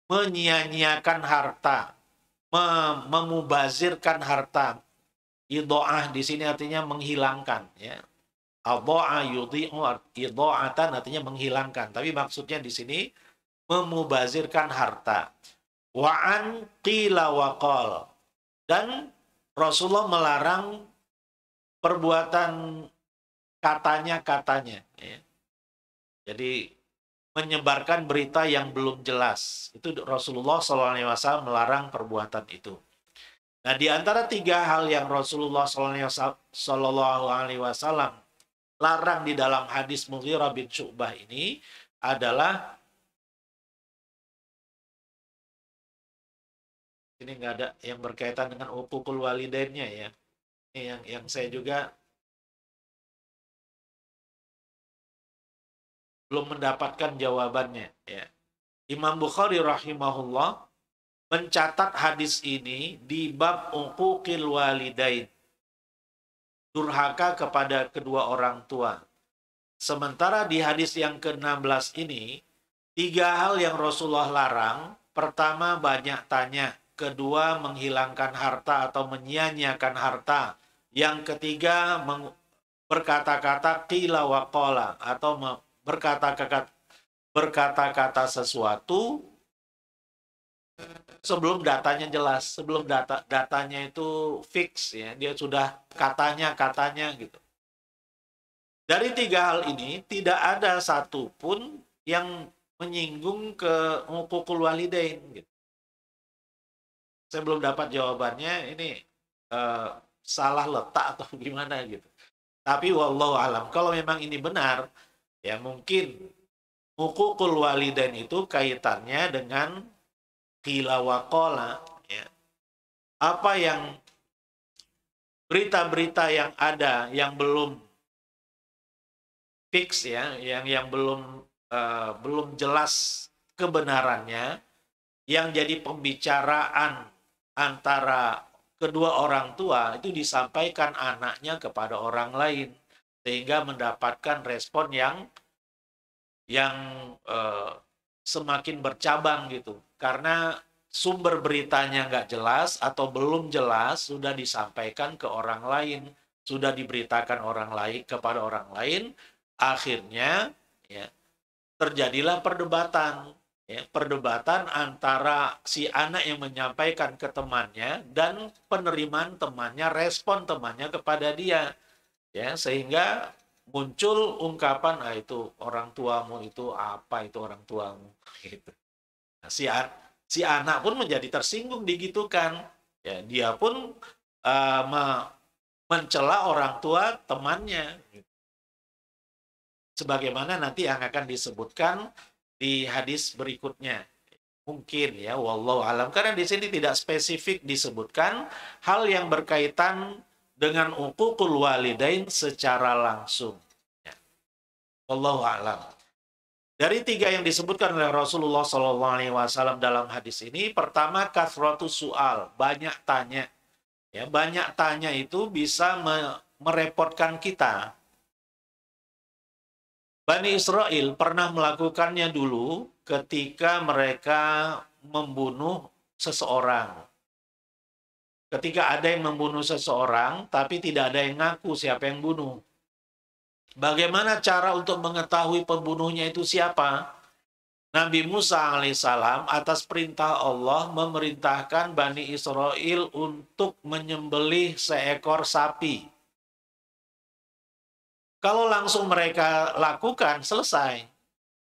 menyia-nyiakan harta mem memubazirkan harta idha'ah di sini artinya menghilangkan ya adha'a yudhi'u idha'atan artinya menghilangkan tapi maksudnya di sini memubazirkan harta wa an qila wa dan Rasulullah melarang perbuatan katanya-katanya. Ya. Jadi menyebarkan berita yang belum jelas. Itu Rasulullah SAW melarang perbuatan itu. Nah, di antara tiga hal yang Rasulullah SAW larang di dalam hadis Mughirah bin Syu'bah ini adalah ini nggak ada yang berkaitan dengan upukul walidainnya ya yang yang saya juga belum mendapatkan jawabannya ya. Imam Bukhari rahimahullah mencatat hadis ini di bab uquqil walidain. Durhaka kepada kedua orang tua. Sementara di hadis yang ke-16 ini tiga hal yang Rasulullah larang, pertama banyak tanya, kedua menghilangkan harta atau menyia-nyiakan harta, yang ketiga berkata-kata qila wa qala atau berkata-kata berkata-kata sesuatu sebelum datanya jelas, sebelum data datanya itu fix ya, dia sudah katanya katanya gitu. Dari tiga hal ini tidak ada satupun yang menyinggung ke hukukul walidain gitu. Saya belum dapat jawabannya ini eh, salah letak atau [LAUGHS] gimana gitu. Tapi wallahu alam. Kalau memang ini benar, ya mungkin hukukul walidain itu kaitannya dengan kila ya. Apa yang berita-berita yang ada yang belum fix ya, yang yang belum uh, belum jelas kebenarannya, yang jadi pembicaraan antara kedua orang tua itu disampaikan anaknya kepada orang lain sehingga mendapatkan respon yang yang eh, semakin bercabang gitu karena sumber beritanya nggak jelas atau belum jelas sudah disampaikan ke orang lain sudah diberitakan orang lain kepada orang lain akhirnya ya terjadilah perdebatan ya, perdebatan antara si anak yang menyampaikan ke temannya dan penerimaan temannya, respon temannya kepada dia. Ya, sehingga muncul ungkapan ah itu orang tuamu itu apa itu orang tuamu [LAUGHS] gitu. Nah, si an si anak pun menjadi tersinggung digitukan. Ya, dia pun uh, me mencela orang tua temannya. Gitu. Sebagaimana nanti yang akan disebutkan di hadis berikutnya mungkin ya wallahu alam karena di sini tidak spesifik disebutkan hal yang berkaitan dengan uququl walidain secara langsung ya. wallahu alam dari tiga yang disebutkan oleh Rasulullah SAW dalam hadis ini pertama kasratu su'al, banyak tanya ya banyak tanya itu bisa merepotkan kita Bani Israel pernah melakukannya dulu ketika mereka membunuh seseorang. Ketika ada yang membunuh seseorang, tapi tidak ada yang ngaku siapa yang bunuh. Bagaimana cara untuk mengetahui pembunuhnya itu siapa? Nabi Musa alaihissalam atas perintah Allah memerintahkan Bani Israel untuk menyembelih seekor sapi. Kalau langsung mereka lakukan, selesai.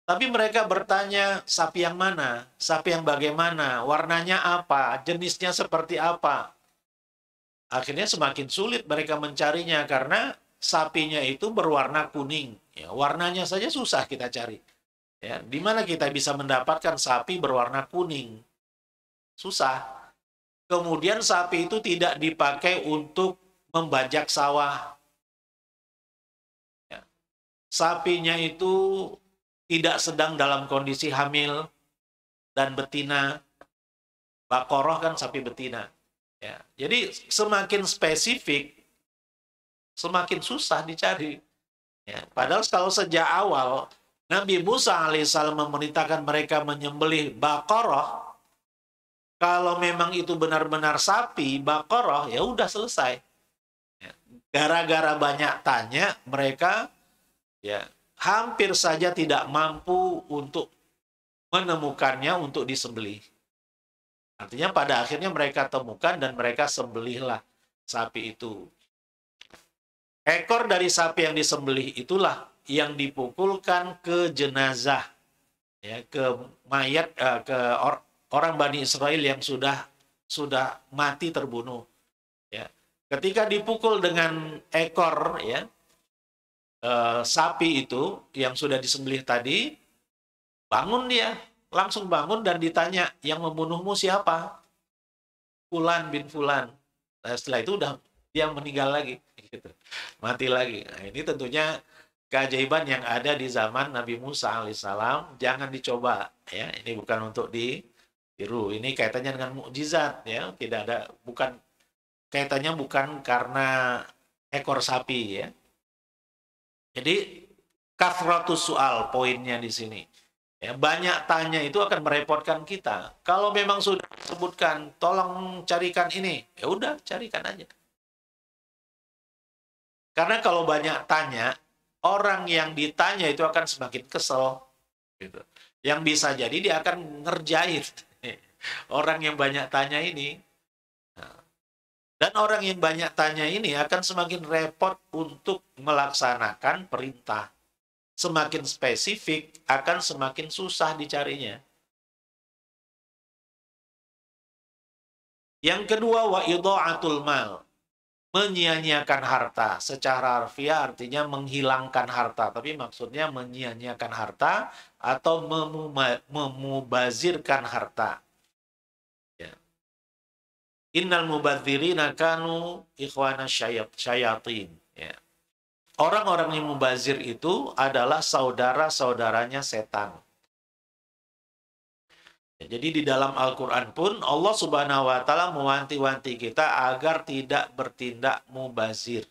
Tapi mereka bertanya, sapi yang mana? Sapi yang bagaimana? Warnanya apa? Jenisnya seperti apa? Akhirnya semakin sulit mereka mencarinya karena sapinya itu berwarna kuning. Ya, warnanya saja susah kita cari. Ya, di mana kita bisa mendapatkan sapi berwarna kuning? Susah. Kemudian sapi itu tidak dipakai untuk membajak sawah sapinya itu tidak sedang dalam kondisi hamil dan betina. Bakoroh kan sapi betina. Ya. Jadi semakin spesifik, semakin susah dicari. Ya. Padahal kalau sejak awal Nabi Musa alaihissalam memerintahkan mereka menyembelih bakoroh, kalau memang itu benar-benar sapi, bakoroh, ya udah selesai. Ya, gara-gara banyak tanya, mereka ya hampir saja tidak mampu untuk menemukannya untuk disembelih. Artinya pada akhirnya mereka temukan dan mereka sembelihlah sapi itu. Ekor dari sapi yang disembelih itulah yang dipukulkan ke jenazah ya ke mayat uh, ke or, orang Bani Israel yang sudah sudah mati terbunuh ya ketika dipukul dengan ekor ya e, sapi itu yang sudah disembelih tadi bangun dia langsung bangun dan ditanya yang membunuhmu siapa Fulan bin Fulan nah, setelah itu udah dia meninggal lagi [LAUGHS] gitu. mati lagi nah, ini tentunya keajaiban yang ada di zaman Nabi Musa alaihissalam jangan dicoba ya ini bukan untuk di tiru. ini kaitannya dengan mukjizat ya tidak ada bukan kaitannya bukan karena ekor sapi ya jadi kafratus soal poinnya di sini. Ya, banyak tanya itu akan merepotkan kita. Kalau memang sudah sebutkan, tolong carikan ini, ya udah carikan aja. Karena kalau banyak tanya, orang yang ditanya itu akan semakin kesel. Gitu. Yang bisa jadi dia akan ngerjain [LAUGHS] orang yang banyak tanya ini. Dan orang yang banyak tanya ini akan semakin repot untuk melaksanakan perintah. Semakin spesifik akan semakin susah dicarinya. Yang kedua wa atul mal. Menyianyikan harta. Secara harfiah artinya menghilangkan harta, tapi maksudnya menyianyikan harta atau memubazirkan harta. Innal mubadzirina kanu ikhwana syayat, syayatin. Ya. Orang-orang yang mubazir itu adalah saudara-saudaranya setan. Ya, jadi di dalam Al-Quran pun Allah subhanahu wa ta'ala mewanti-wanti kita agar tidak bertindak mubazir.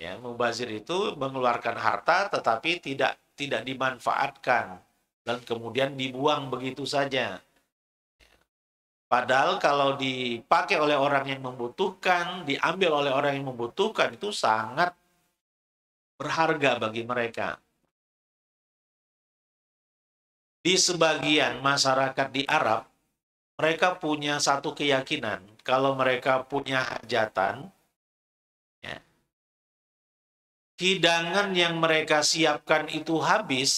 Ya, mubazir itu mengeluarkan harta tetapi tidak tidak dimanfaatkan dan kemudian dibuang begitu saja. Padahal kalau dipakai oleh orang yang membutuhkan, diambil oleh orang yang membutuhkan itu sangat berharga bagi mereka. Di sebagian masyarakat di Arab, mereka punya satu keyakinan kalau mereka punya hajatan, ya, hidangan yang mereka siapkan itu habis,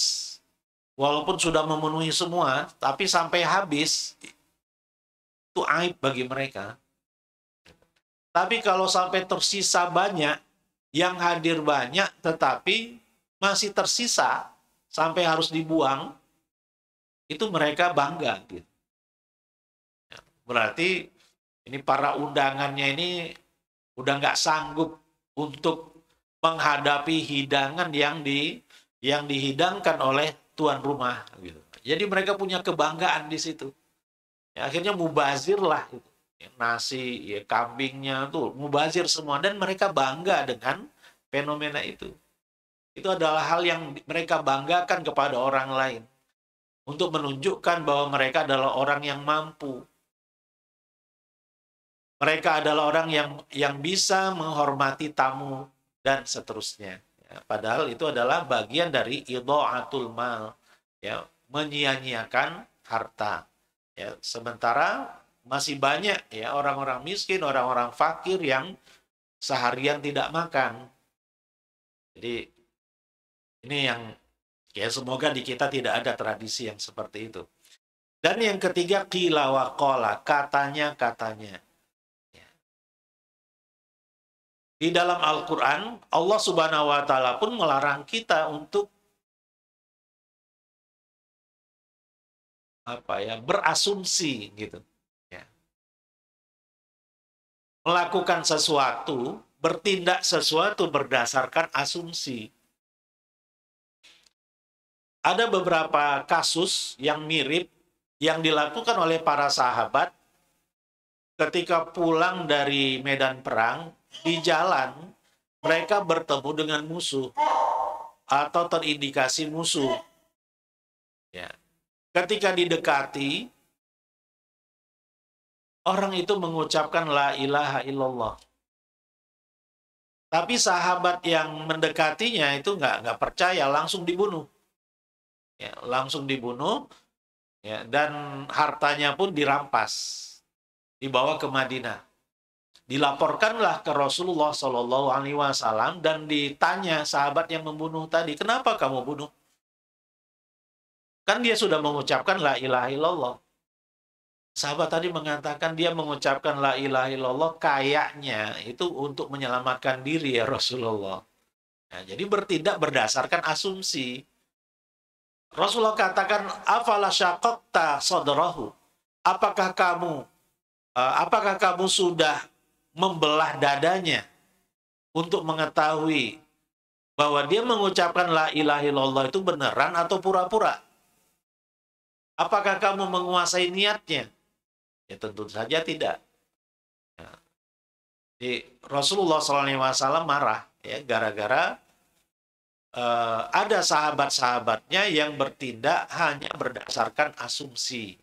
walaupun sudah memenuhi semua, tapi sampai habis itu aib bagi mereka. Tapi kalau sampai tersisa banyak, yang hadir banyak tetapi masih tersisa sampai harus dibuang, itu mereka bangga gitu. Ya, berarti ini para undangannya ini udah nggak sanggup untuk menghadapi hidangan yang di yang dihidangkan oleh tuan rumah gitu. Jadi mereka punya kebanggaan di situ. Ya, akhirnya mubazir lah itu nasi, ya, kambingnya tuh mubazir semua dan mereka bangga dengan fenomena itu. Itu adalah hal yang mereka banggakan kepada orang lain untuk menunjukkan bahwa mereka adalah orang yang mampu. Mereka adalah orang yang yang bisa menghormati tamu dan seterusnya. Ya, padahal itu adalah bagian dari idoatul mal, ya, menyia-nyiakan harta. Ya, sementara masih banyak ya orang-orang miskin, orang-orang fakir yang seharian tidak makan. Jadi ini yang ya semoga di kita tidak ada tradisi yang seperti itu. Dan yang ketiga kilawakola katanya katanya. Ya. Di dalam Al-Quran, Allah Subhanahu wa Ta'ala pun melarang kita untuk apa ya berasumsi gitu ya. melakukan sesuatu bertindak sesuatu berdasarkan asumsi ada beberapa kasus yang mirip yang dilakukan oleh para sahabat ketika pulang dari medan perang di jalan mereka bertemu dengan musuh atau terindikasi musuh ya Ketika didekati, orang itu mengucapkan la ilaha illallah. Tapi sahabat yang mendekatinya itu nggak nggak percaya, langsung dibunuh. Ya, langsung dibunuh ya, dan hartanya pun dirampas, dibawa ke Madinah. Dilaporkanlah ke Rasulullah Shallallahu Alaihi Wasallam dan ditanya sahabat yang membunuh tadi, kenapa kamu bunuh? Kan dia sudah mengucapkan la ilaha illallah. Sahabat tadi mengatakan dia mengucapkan la ilaha illallah kayaknya itu untuk menyelamatkan diri ya Rasulullah. Nah, jadi bertindak berdasarkan asumsi. Rasulullah katakan afala syaqaqta sadrahu. Apakah kamu e, apakah kamu sudah membelah dadanya untuk mengetahui bahwa dia mengucapkan la ilaha illallah itu beneran atau pura-pura? Apakah kamu menguasai niatnya? Ya tentu saja tidak. Ya. Rasulullah SAW marah ya gara-gara uh, ada sahabat-sahabatnya yang bertindak hanya berdasarkan asumsi.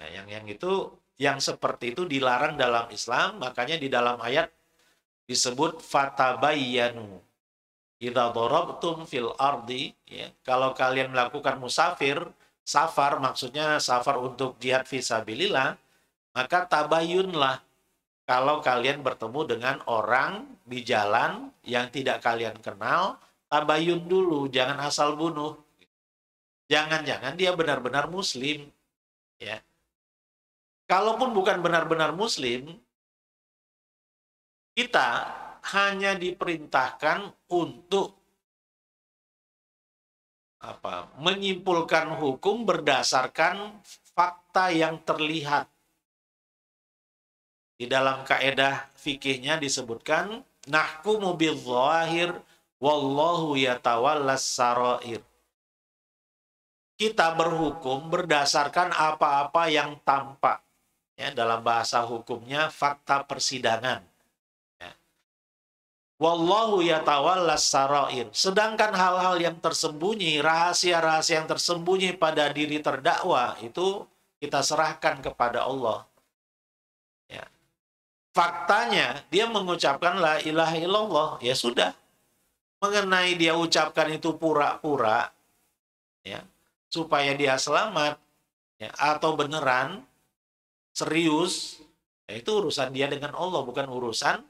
Nah, yang yang itu yang seperti itu dilarang dalam Islam, makanya di dalam ayat disebut fatabayyanu idza fil ardi ya kalau kalian melakukan musafir safar maksudnya safar untuk jihad visabilillah maka tabayunlah kalau kalian bertemu dengan orang di jalan yang tidak kalian kenal tabayun dulu jangan asal bunuh jangan-jangan dia benar-benar muslim ya kalaupun bukan benar-benar muslim kita hanya diperintahkan untuk apa menyimpulkan hukum berdasarkan fakta yang terlihat. Di dalam kaedah fikihnya disebutkan nahku mobil zahir wallahu yatawallas sarair. Kita berhukum berdasarkan apa-apa yang tampak. Ya, dalam bahasa hukumnya fakta persidangan Wallahu yatawallas sarair. Sedangkan hal-hal yang tersembunyi, rahasia-rahasia yang tersembunyi pada diri terdakwa itu kita serahkan kepada Allah. Ya. Faktanya dia mengucapkan la ilaha illallah, ya sudah. Mengenai dia ucapkan itu pura-pura ya, supaya dia selamat ya, atau beneran serius, ya itu urusan dia dengan Allah bukan urusan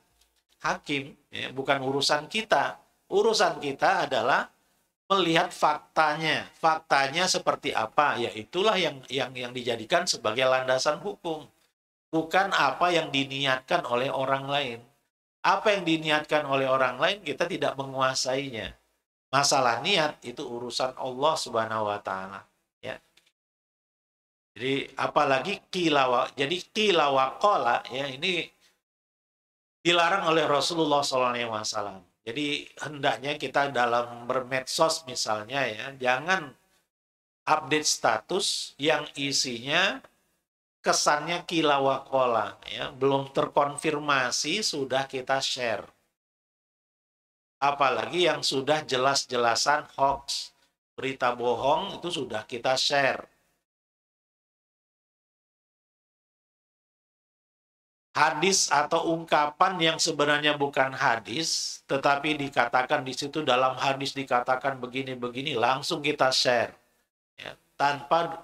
hakim, ya, bukan urusan kita. Urusan kita adalah melihat faktanya, faktanya seperti apa, ya itulah yang yang yang dijadikan sebagai landasan hukum, bukan apa yang diniatkan oleh orang lain. Apa yang diniatkan oleh orang lain kita tidak menguasainya. Masalah niat itu urusan Allah Subhanahu wa taala, ya. Jadi apalagi kilawa, jadi kilawakola ya ini dilarang oleh Rasulullah SAW. Jadi hendaknya kita dalam bermedsos misalnya ya, jangan update status yang isinya kesannya kilawakola ya, belum terkonfirmasi sudah kita share. Apalagi yang sudah jelas-jelasan hoax, berita bohong itu sudah kita share hadis atau ungkapan yang sebenarnya bukan hadis, tetapi dikatakan di situ dalam hadis dikatakan begini-begini, langsung kita share. Ya, tanpa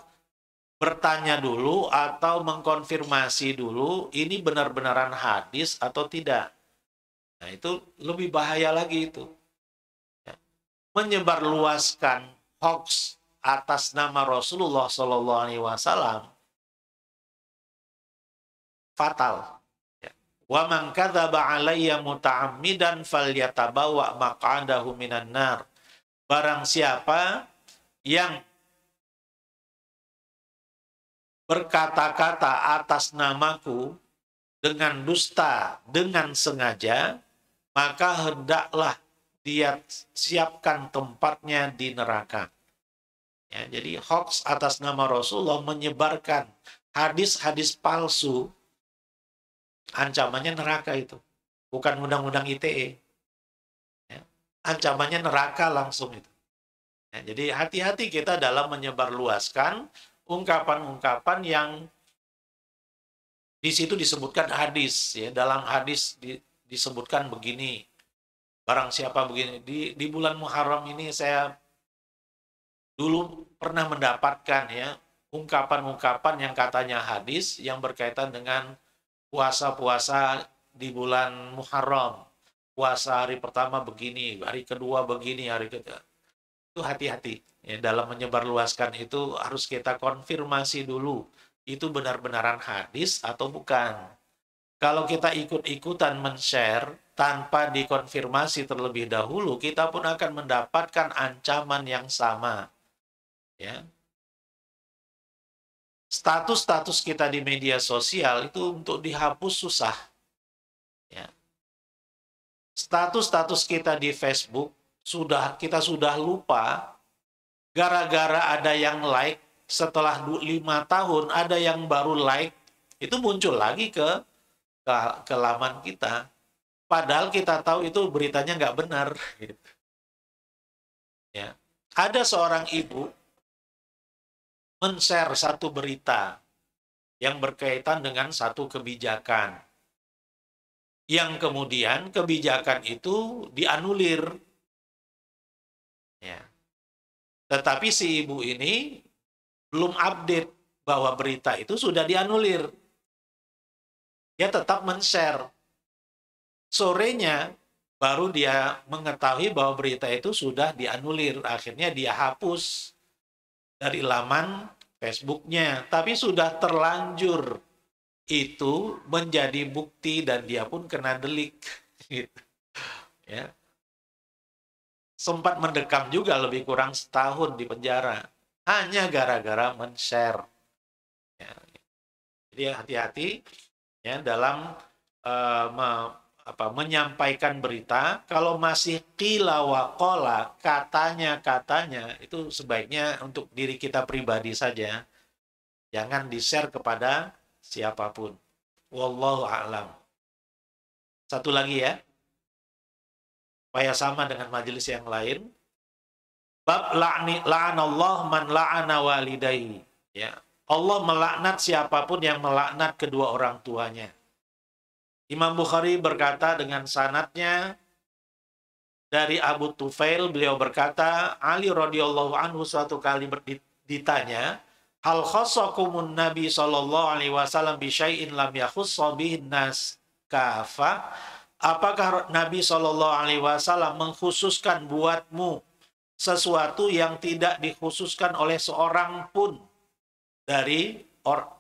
bertanya dulu atau mengkonfirmasi dulu ini benar-benaran hadis atau tidak. Nah itu lebih bahaya lagi itu. Ya, menyebarluaskan hoax atas nama Rasulullah Shallallahu Alaihi Wasallam fatal. Wa man kadzaba alayya muta'ammidan falyatabawa maq'adahu minan nar. Barang siapa yang berkata-kata atas namaku dengan dusta, dengan sengaja, maka hendaklah dia siapkan tempatnya di neraka. Ya, jadi hoax atas nama Rasulullah menyebarkan hadis-hadis palsu Ancamannya neraka itu. Bukan undang-undang ITE. Ya. Ancamannya neraka langsung itu. Ya, jadi hati-hati kita dalam menyebarluaskan ungkapan-ungkapan yang di situ disebutkan hadis ya dalam hadis di, disebutkan begini barang siapa begini di di bulan Muharram ini saya dulu pernah mendapatkan ya ungkapan-ungkapan yang katanya hadis yang berkaitan dengan puasa-puasa di bulan Muharram, puasa hari pertama begini, hari kedua begini, hari ketiga. Itu hati-hati ya, dalam menyebarluaskan itu harus kita konfirmasi dulu itu benar-benaran hadis atau bukan. Kalau kita ikut-ikutan men-share tanpa dikonfirmasi terlebih dahulu, kita pun akan mendapatkan ancaman yang sama. Ya, status-status kita di media sosial itu untuk dihapus susah. status ya. Status-status kita di Facebook sudah kita sudah lupa gara-gara ada yang like setelah lima tahun ada yang baru like itu muncul lagi ke ke, ke laman kita padahal kita tahu itu beritanya nggak benar gitu. [LAUGHS] ya ada seorang ibu men-share satu berita yang berkaitan dengan satu kebijakan. Yang kemudian kebijakan itu dianulir. Ya. Tetapi si ibu ini belum update bahwa berita itu sudah dianulir. Dia tetap men-share. Sorenya baru dia mengetahui bahwa berita itu sudah dianulir. Akhirnya dia hapus dari laman Facebooknya, tapi sudah terlanjur itu menjadi bukti dan dia pun kena delik. [LAUGHS] Ya. Sempat mendekam juga lebih kurang setahun di penjara. Hanya gara-gara men-share. Ya. Jadi hati-hati ya dalam uh, apa menyampaikan berita kalau masih kila wakola katanya katanya itu sebaiknya untuk diri kita pribadi saja jangan di share kepada siapapun wallahu a'lam satu lagi ya supaya sama dengan majelis yang lain bab la'ni la'anallah man la'ana walidai ya Allah melaknat siapapun yang melaknat kedua orang tuanya Imam Bukhari berkata dengan sanatnya dari Abu Tufail beliau berkata Ali radhiyallahu anhu suatu kali ditanya hal khosokumun nabi sallallahu alaihi wasallam bisyai'in lam yakhussa bihin nas kafa apakah nabi sallallahu alaihi wasallam mengkhususkan buatmu sesuatu yang tidak dikhususkan oleh seorang pun dari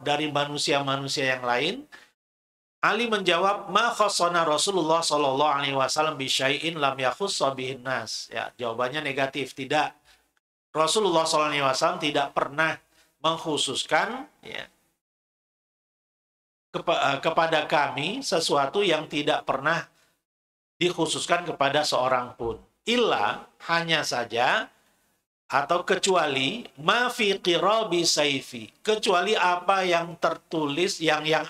dari manusia-manusia yang lain Ali menjawab, "Ma khassana Rasulullah sallallahu alaihi wasallam bi syai'in lam yakhussa bihin nas." Ya, jawabannya negatif, tidak. Rasulullah sallallahu alaihi wasallam tidak pernah mengkhususkan ya, kepa eh, kepada kami sesuatu yang tidak pernah dikhususkan kepada seorang pun. Illa hanya saja atau kecuali ma fi qirabi saifi, kecuali apa yang tertulis yang yang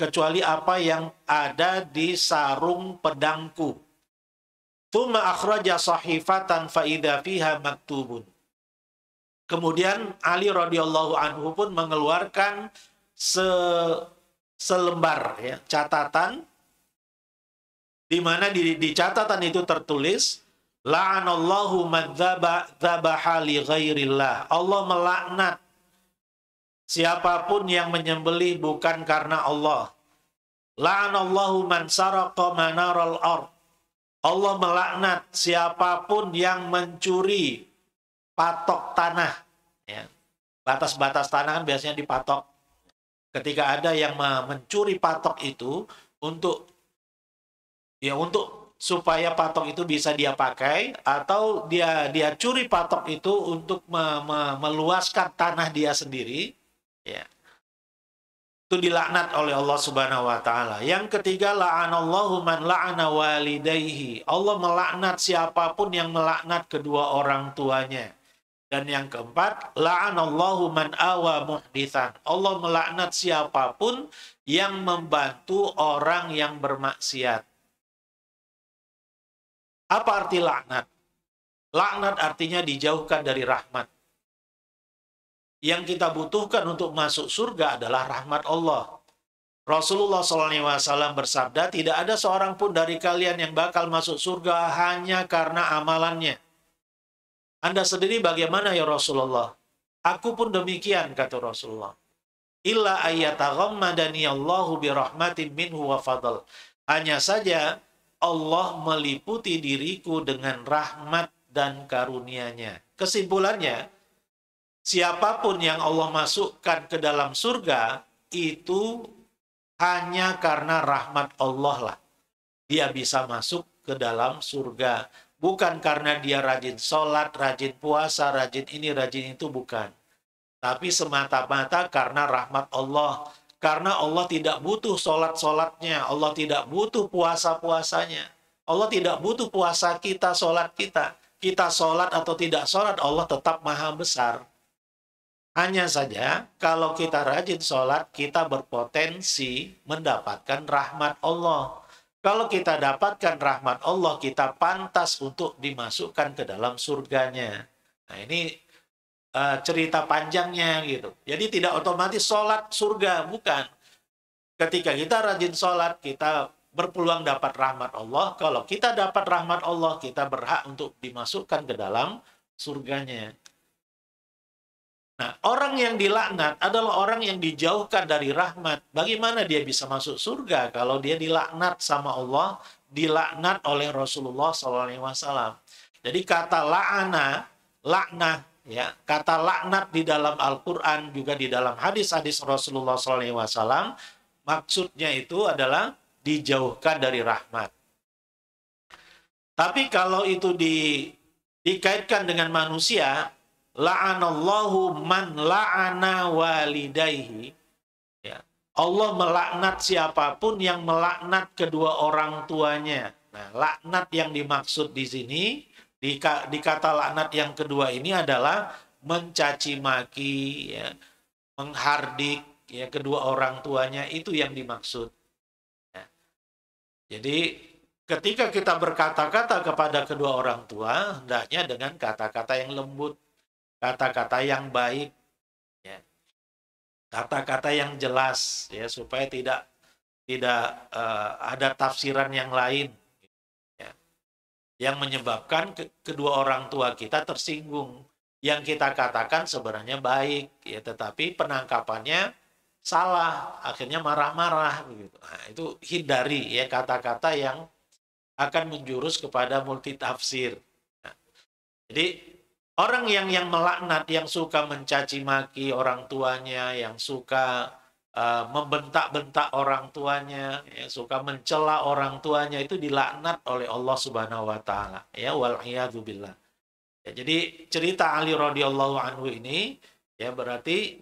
kecuali apa yang ada di sarung pedangku. Tuma akhraja sahifatan fa'idha fiha maktubun. Kemudian Ali radhiyallahu anhu pun mengeluarkan se selembar ya, catatan di mana di, di catatan itu tertulis la'anallahu man dzaba dzabaha li ghairillah. Allah melaknat Siapapun yang menyembelih bukan karena Allah. La'anallahu man saraqa manaral ar. Allah melaknat siapapun yang mencuri patok tanah. batas ya. Batas-batas tanah kan biasanya dipatok. Ketika ada yang mencuri patok itu untuk ya untuk supaya patok itu bisa dia pakai atau dia dia curi patok itu untuk me, me, meluaskan tanah dia sendiri ya itu dilaknat oleh Allah Subhanahu wa taala. Yang ketiga la'anallahu man la'ana walidayhi. Allah melaknat siapapun yang melaknat kedua orang tuanya. Dan yang keempat, la'anallahu man awa muhditsan. Allah melaknat siapapun yang membantu orang yang bermaksiat. Apa arti laknat? Laknat artinya dijauhkan dari rahmat. Yang kita butuhkan untuk masuk surga adalah rahmat Allah. Rasulullah SAW bersabda, tidak ada seorang pun dari kalian yang bakal masuk surga hanya karena amalannya. Anda sendiri bagaimana ya Rasulullah? Aku pun demikian, kata Rasulullah. Illa ayyataghammadani Allahu birahmatin minhu wa fadl. Hanya saja Allah meliputi diriku dengan rahmat dan karunia-Nya. Kesimpulannya, Siapapun yang Allah masukkan ke dalam surga itu hanya karena rahmat Allah lah. Dia bisa masuk ke dalam surga. Bukan karena dia rajin sholat, rajin puasa, rajin ini, rajin itu, bukan. Tapi semata-mata karena rahmat Allah. Karena Allah tidak butuh sholat-sholatnya. Allah tidak butuh puasa-puasanya. Allah tidak butuh puasa kita, sholat kita. Kita sholat atau tidak sholat, Allah tetap maha besar. Hanya saja, kalau kita rajin sholat, kita berpotensi mendapatkan rahmat Allah. Kalau kita dapatkan rahmat Allah, kita pantas untuk dimasukkan ke dalam surganya. Nah ini uh, cerita panjangnya gitu. Jadi tidak otomatis sholat surga, bukan. Ketika kita rajin sholat, kita berpeluang dapat rahmat Allah. Kalau kita dapat rahmat Allah, kita berhak untuk dimasukkan ke dalam surganya. Nah, orang yang dilaknat adalah orang yang dijauhkan dari rahmat. Bagaimana dia bisa masuk surga kalau dia dilaknat sama Allah, dilaknat oleh Rasulullah SAW. Jadi kata la'ana, laknah, ya kata laknat di dalam Al-Quran juga di dalam hadis-hadis Rasulullah SAW maksudnya itu adalah dijauhkan dari rahmat. Tapi kalau itu di, dikaitkan dengan manusia, la'anallahu man la'ana walidayhi ya. Allah melaknat siapapun yang melaknat kedua orang tuanya nah laknat yang dimaksud di sini di, di kata laknat yang kedua ini adalah mencaci maki ya, menghardik ya kedua orang tuanya itu yang dimaksud ya. jadi ketika kita berkata-kata kepada kedua orang tua hendaknya dengan kata-kata yang lembut kata-kata yang baik ya kata-kata yang jelas ya supaya tidak tidak uh, ada tafsiran yang lain ya. yang menyebabkan ke kedua orang tua kita tersinggung yang kita katakan sebenarnya baik ya tetapi penangkapannya salah akhirnya marah-marah begitu nah, itu hindari ya kata-kata yang akan menjurus kepada multitafsir tafsir. Nah, jadi Orang yang yang melaknat, yang suka mencaci maki orang tuanya, yang suka uh, membentak-bentak orang tuanya, yang suka mencela orang tuanya itu dilaknat oleh Allah Subhanahu wa taala. Ya wal billah. Ya, jadi cerita Ali radhiyallahu anhu ini ya berarti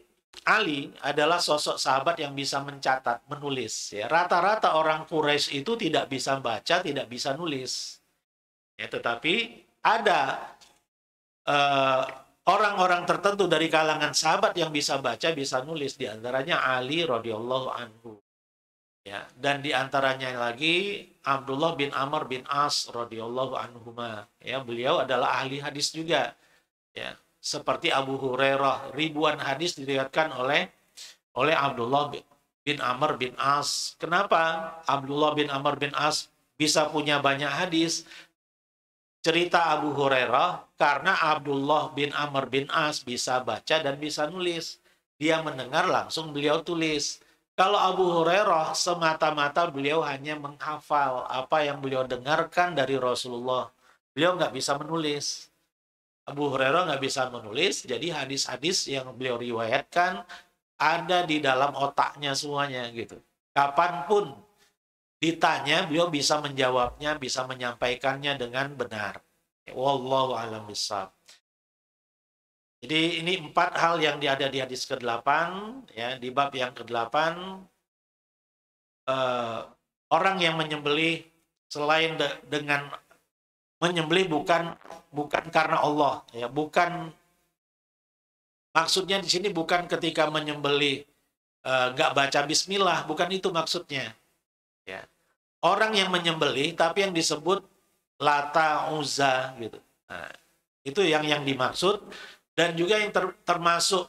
Ali adalah sosok sahabat yang bisa mencatat, menulis. Ya, rata-rata orang Quraisy itu tidak bisa baca, tidak bisa nulis. Ya, tetapi ada Eh, orang-orang tertentu dari kalangan sahabat yang bisa baca bisa nulis diantaranya Ali radhiyallahu anhu ya dan diantaranya lagi Abdullah bin Amr bin As radhiyallahu anhuma ya beliau adalah ahli hadis juga ya seperti Abu Hurairah ribuan hadis diriwayatkan oleh oleh Abdullah bin Amr bin As kenapa Abdullah bin Amr bin As bisa punya banyak hadis cerita Abu Hurairah karena Abdullah bin Amr bin As bisa baca dan bisa nulis. Dia mendengar langsung beliau tulis. Kalau Abu Hurairah semata-mata beliau hanya menghafal apa yang beliau dengarkan dari Rasulullah. Beliau nggak bisa menulis. Abu Hurairah nggak bisa menulis, jadi hadis-hadis yang beliau riwayatkan ada di dalam otaknya semuanya gitu. Kapanpun ditanya beliau bisa menjawabnya bisa menyampaikannya dengan benar wallahu alam bisab jadi ini empat hal yang ada di hadis ke-8 ya di bab yang ke-8 eh, orang yang menyembelih selain de dengan menyembelih bukan bukan karena Allah ya bukan maksudnya di sini bukan ketika menyembelih eh, nggak baca bismillah bukan itu maksudnya ya orang yang menyembelih tapi yang disebut lata uza gitu nah, itu yang yang dimaksud dan juga yang ter, termasuk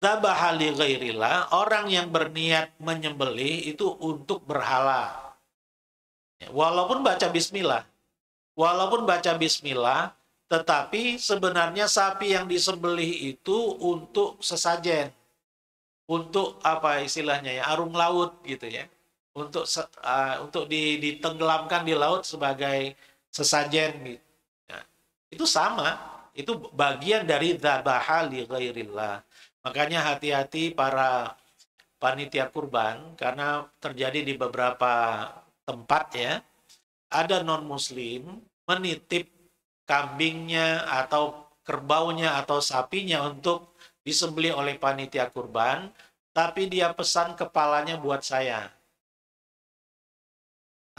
tabahali ghairillah, orang yang berniat menyembelih itu untuk berhala. Ya, walaupun baca bismillah, walaupun baca bismillah, tetapi sebenarnya sapi yang disembelih itu untuk sesajen. Untuk apa istilahnya ya, arung laut gitu ya untuk uh, untuk ditenggelamkan di laut sebagai sesajen gitu. Nah, itu sama, itu bagian dari dzabaha li ghairillah. Makanya hati-hati para panitia kurban karena terjadi di beberapa tempat ya. Ada non muslim menitip kambingnya atau kerbaunya atau sapinya untuk disembelih oleh panitia kurban, tapi dia pesan kepalanya buat saya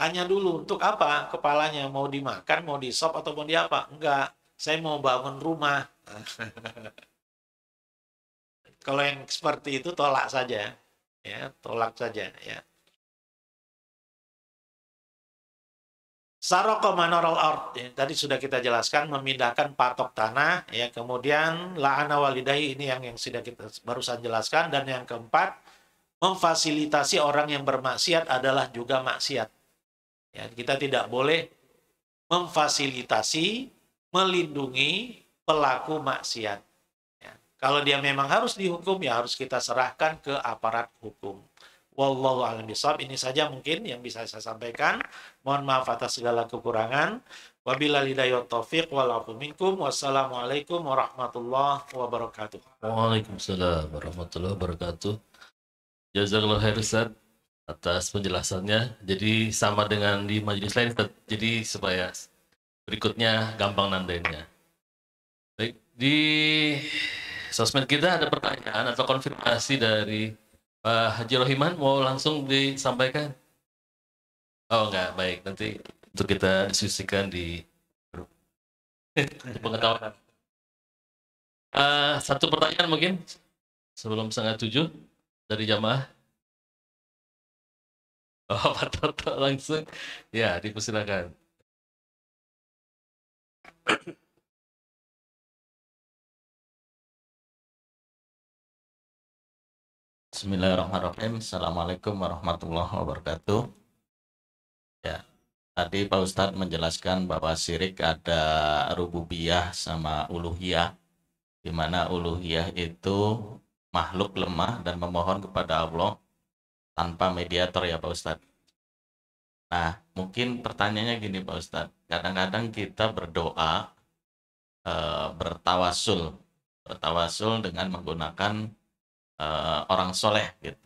Tanya dulu untuk apa kepalanya mau dimakan, mau disop atau mau diapa? Enggak, saya mau bangun rumah. [LAUGHS] Kalau yang seperti itu tolak saja, ya tolak saja, ya. Saroko manoral art. Ya, tadi sudah kita jelaskan memindahkan patok tanah. Ya, kemudian la'ana walidai ini yang yang sudah kita barusan jelaskan dan yang keempat memfasilitasi orang yang bermaksiat adalah juga maksiat. Ya, kita tidak boleh memfasilitasi, melindungi pelaku maksiat. Ya, kalau dia memang harus dihukum, ya harus kita serahkan ke aparat hukum. Wallahu a'lam bishawab. Ini saja mungkin yang bisa saya sampaikan. Mohon maaf atas segala kekurangan. Wabillahi hidayah taufiq wal minkum. Wassalamualaikum warahmatullahi wabarakatuh. Waalaikumsalam warahmatullahi wabarakatuh. Jazakallah khair Ustaz atas penjelasannya. Jadi sama dengan di majelis lain, jadi supaya berikutnya gampang nandainnya. Baik, di sosmed kita ada pertanyaan atau konfirmasi dari Pak Haji Rohiman mau langsung disampaikan? Oh enggak, baik. Nanti untuk kita diskusikan di grup [LAUGHS] pengetahuan. Uh, satu pertanyaan mungkin sebelum setengah tujuh dari jamaah. Oh, Pak [LAUGHS] Toto langsung. Ya, dipersilakan. Bismillahirrahmanirrahim. Assalamualaikum warahmatullahi wabarakatuh. Ya, tadi Pak Ustadz menjelaskan bahwa syirik ada rububiyah sama uluhiyah. Di mana uluhiyah itu makhluk lemah dan memohon kepada Allah tanpa mediator ya Pak Ustadz. Nah, mungkin pertanyaannya gini Pak Ustadz. Kadang-kadang kita berdoa, e, bertawasul. Bertawasul dengan menggunakan e, orang soleh gitu.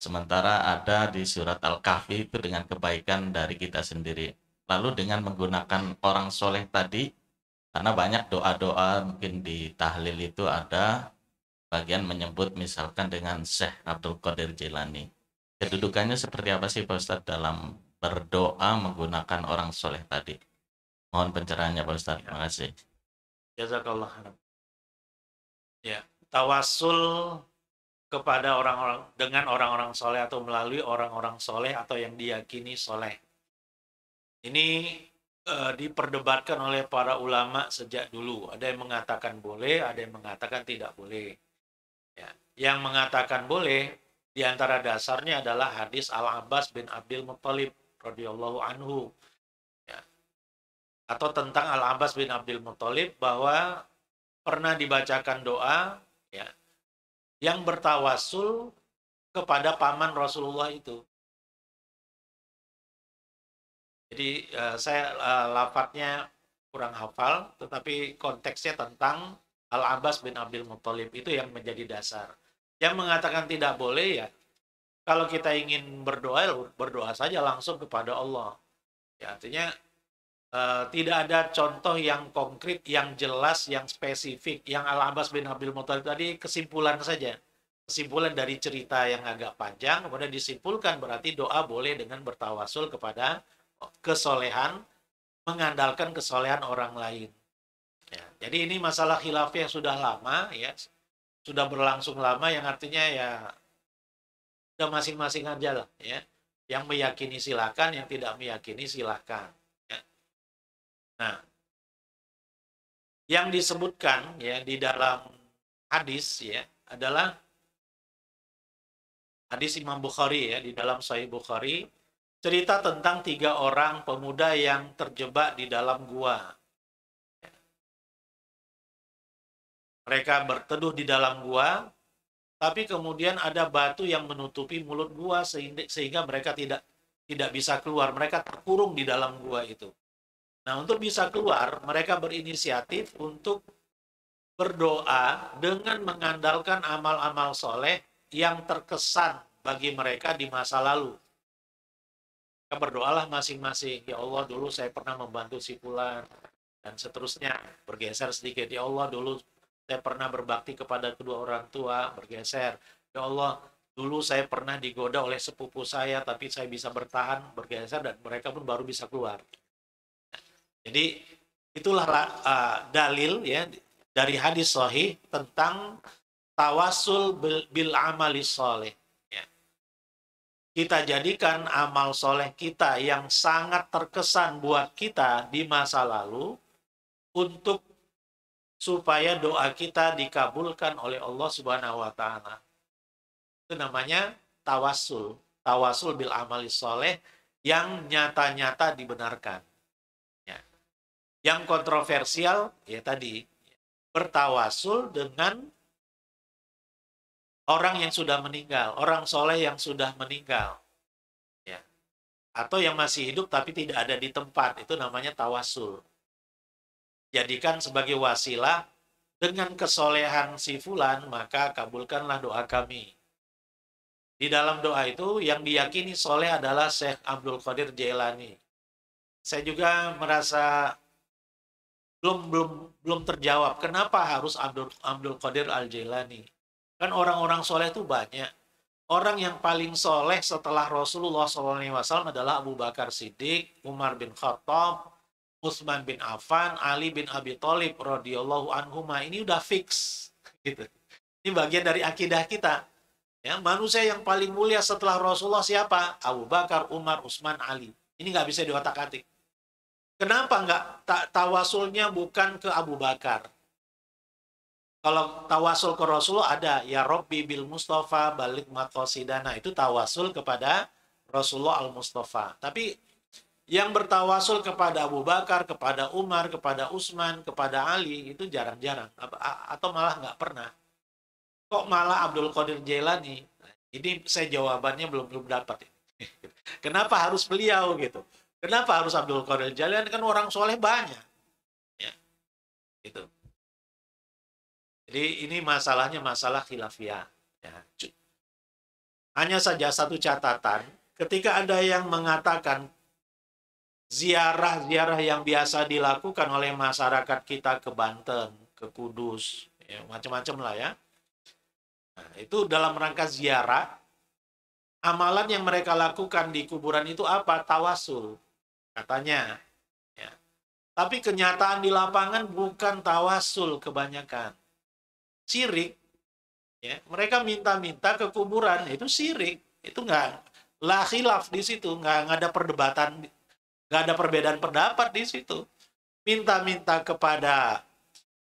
Sementara ada di surat Al-Kahfi itu dengan kebaikan dari kita sendiri. Lalu dengan menggunakan orang soleh tadi, karena banyak doa-doa mungkin di tahlil itu ada bagian menyebut misalkan dengan Syekh Abdul Qadir Jilani. Kedudukannya seperti apa sih Pak Ustadz dalam berdoa menggunakan orang soleh tadi? Mohon pencerahannya Pak Ustadz. Terima kasih. Jazakallah Ya, tawasul kepada orang-orang dengan orang-orang soleh atau melalui orang-orang soleh atau yang diyakini soleh. Ini uh, diperdebatkan oleh para ulama sejak dulu. Ada yang mengatakan boleh, ada yang mengatakan tidak boleh yang mengatakan boleh di antara dasarnya adalah hadis Al Abbas bin Abdul Muthalib radhiyallahu anhu ya. atau tentang Al Abbas bin Abdul Muthalib bahwa pernah dibacakan doa ya yang bertawasul kepada paman Rasulullah itu. Jadi uh, saya uh, lafadznya kurang hafal, tetapi konteksnya tentang Al Abbas bin Abdul Muthalib itu yang menjadi dasar. Yang mengatakan tidak boleh ya, kalau kita ingin berdoa, ya berdoa saja langsung kepada Allah. Ya, artinya uh, tidak ada contoh yang konkret, yang jelas, yang spesifik. Yang Al-Abbas bin abil Muthalib tadi kesimpulan saja. Kesimpulan dari cerita yang agak panjang, kemudian disimpulkan berarti doa boleh dengan bertawasul kepada kesolehan, mengandalkan kesolehan orang lain. Ya, jadi ini masalah khilafah yang sudah lama ya sudah berlangsung lama yang artinya ya udah masing-masing aja lah ya yang meyakini silakan yang tidak meyakini silakan ya. nah yang disebutkan ya di dalam hadis ya adalah hadis Imam Bukhari ya di dalam Sahih Bukhari cerita tentang tiga orang pemuda yang terjebak di dalam gua Mereka berteduh di dalam gua, tapi kemudian ada batu yang menutupi mulut gua sehingga mereka tidak tidak bisa keluar. Mereka terkurung di dalam gua itu. Nah, untuk bisa keluar, mereka berinisiatif untuk berdoa dengan mengandalkan amal-amal soleh yang terkesan bagi mereka di masa lalu. Mereka berdoalah masing-masing, ya Allah dulu saya pernah membantu si Pulan. dan seterusnya bergeser sedikit, ya Allah dulu saya pernah berbakti kepada kedua orang tua bergeser ya Allah dulu saya pernah digoda oleh sepupu saya tapi saya bisa bertahan bergeser dan mereka pun baru bisa keluar jadi itulah uh, dalil ya dari hadis sahih tentang tawasul bil, bil amali soleh ya. kita jadikan amal soleh kita yang sangat terkesan buat kita di masa lalu untuk supaya doa kita dikabulkan oleh Allah Subhanahu wa taala. Itu namanya tawasul, tawasul bil amali soleh yang nyata-nyata dibenarkan. Ya. Yang kontroversial ya tadi bertawasul dengan orang yang sudah meninggal, orang soleh yang sudah meninggal, ya. atau yang masih hidup tapi tidak ada di tempat itu namanya tawasul jadikan sebagai wasilah dengan kesolehan si fulan maka kabulkanlah doa kami di dalam doa itu yang diyakini soleh adalah Syekh Abdul Qadir Jailani. Saya juga merasa belum belum belum terjawab kenapa harus Abdul Abdul Qadir Al Jailani. Kan orang-orang soleh itu banyak. Orang yang paling soleh setelah Rasulullah SAW adalah Abu Bakar Siddiq, Umar bin Khattab, Utsman bin Affan, Ali bin Abi Thalib radhiyallahu anhuma ini udah fix [LAUGHS] gitu. Ini bagian dari akidah kita. Ya, manusia yang paling mulia setelah Rasulullah siapa? Abu Bakar, Umar, Utsman, Ali. Ini nggak bisa diotak-atik. Kenapa nggak ta tawasulnya bukan ke Abu Bakar? Kalau tawasul ke Rasulullah ada ya Robbi bil Mustafa balik matosidana itu tawasul kepada Rasulullah al Mustafa. Tapi yang bertawasul kepada Abu Bakar, kepada Umar, kepada Utsman, kepada Ali itu jarang-jarang atau malah nggak pernah. Kok malah Abdul Qadir Jailani? Ini saya jawabannya belum belum dapat. [LAUGHS] Kenapa harus beliau gitu? Kenapa harus Abdul Qadir Jailani? Kan orang soleh banyak. Ya, gitu. Jadi ini masalahnya masalah khilafiyah. Ya. Hanya saja satu catatan, ketika ada yang mengatakan ziarah-ziarah yang biasa dilakukan oleh masyarakat kita ke Banten, ke Kudus, ya, macam-macam lah ya. Nah, itu dalam rangka ziarah, amalan yang mereka lakukan di kuburan itu apa? Tawasul, katanya. Ya. Tapi kenyataan di lapangan bukan tawasul kebanyakan. Sirik. Ya. Mereka minta-minta ke kuburan, itu sirik. Itu nggak, lah khilaf di situ, nggak, nggak ada perdebatan Gak ada perbedaan pendapat di situ. Minta-minta kepada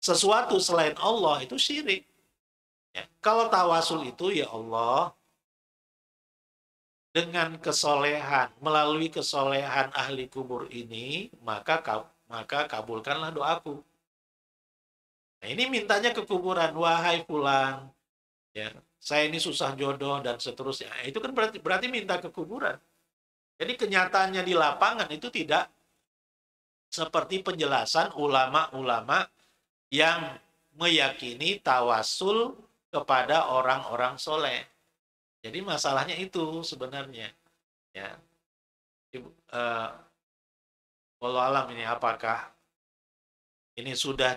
sesuatu selain Allah itu syirik. Ya. Kalau tawasul itu ya Allah dengan kesolehan melalui kesolehan ahli kubur ini maka maka kabulkanlah doaku. Nah, ini mintanya ke kuburan, wahai pulang, ya saya ini susah jodoh dan seterusnya. Nah, itu kan berarti berarti minta ke kuburan. Jadi kenyataannya di lapangan itu tidak seperti penjelasan ulama-ulama yang meyakini tawasul kepada orang-orang soleh. Jadi masalahnya itu sebenarnya. Ya, Ibu, uh, eh, walau alam ini apakah ini sudah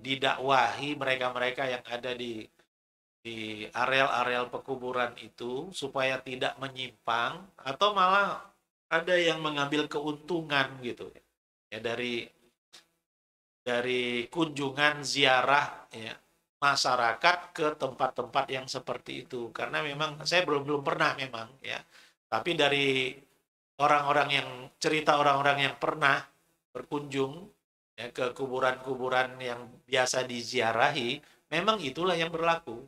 didakwahi mereka-mereka yang ada di di areal-areal pekuburan itu supaya tidak menyimpang atau malah ada yang mengambil keuntungan gitu ya dari dari kunjungan ziarah ya masyarakat ke tempat-tempat yang seperti itu karena memang saya belum belum pernah memang ya tapi dari orang-orang yang cerita orang-orang yang pernah berkunjung ya, ke kuburan-kuburan yang biasa diziarahi memang itulah yang berlaku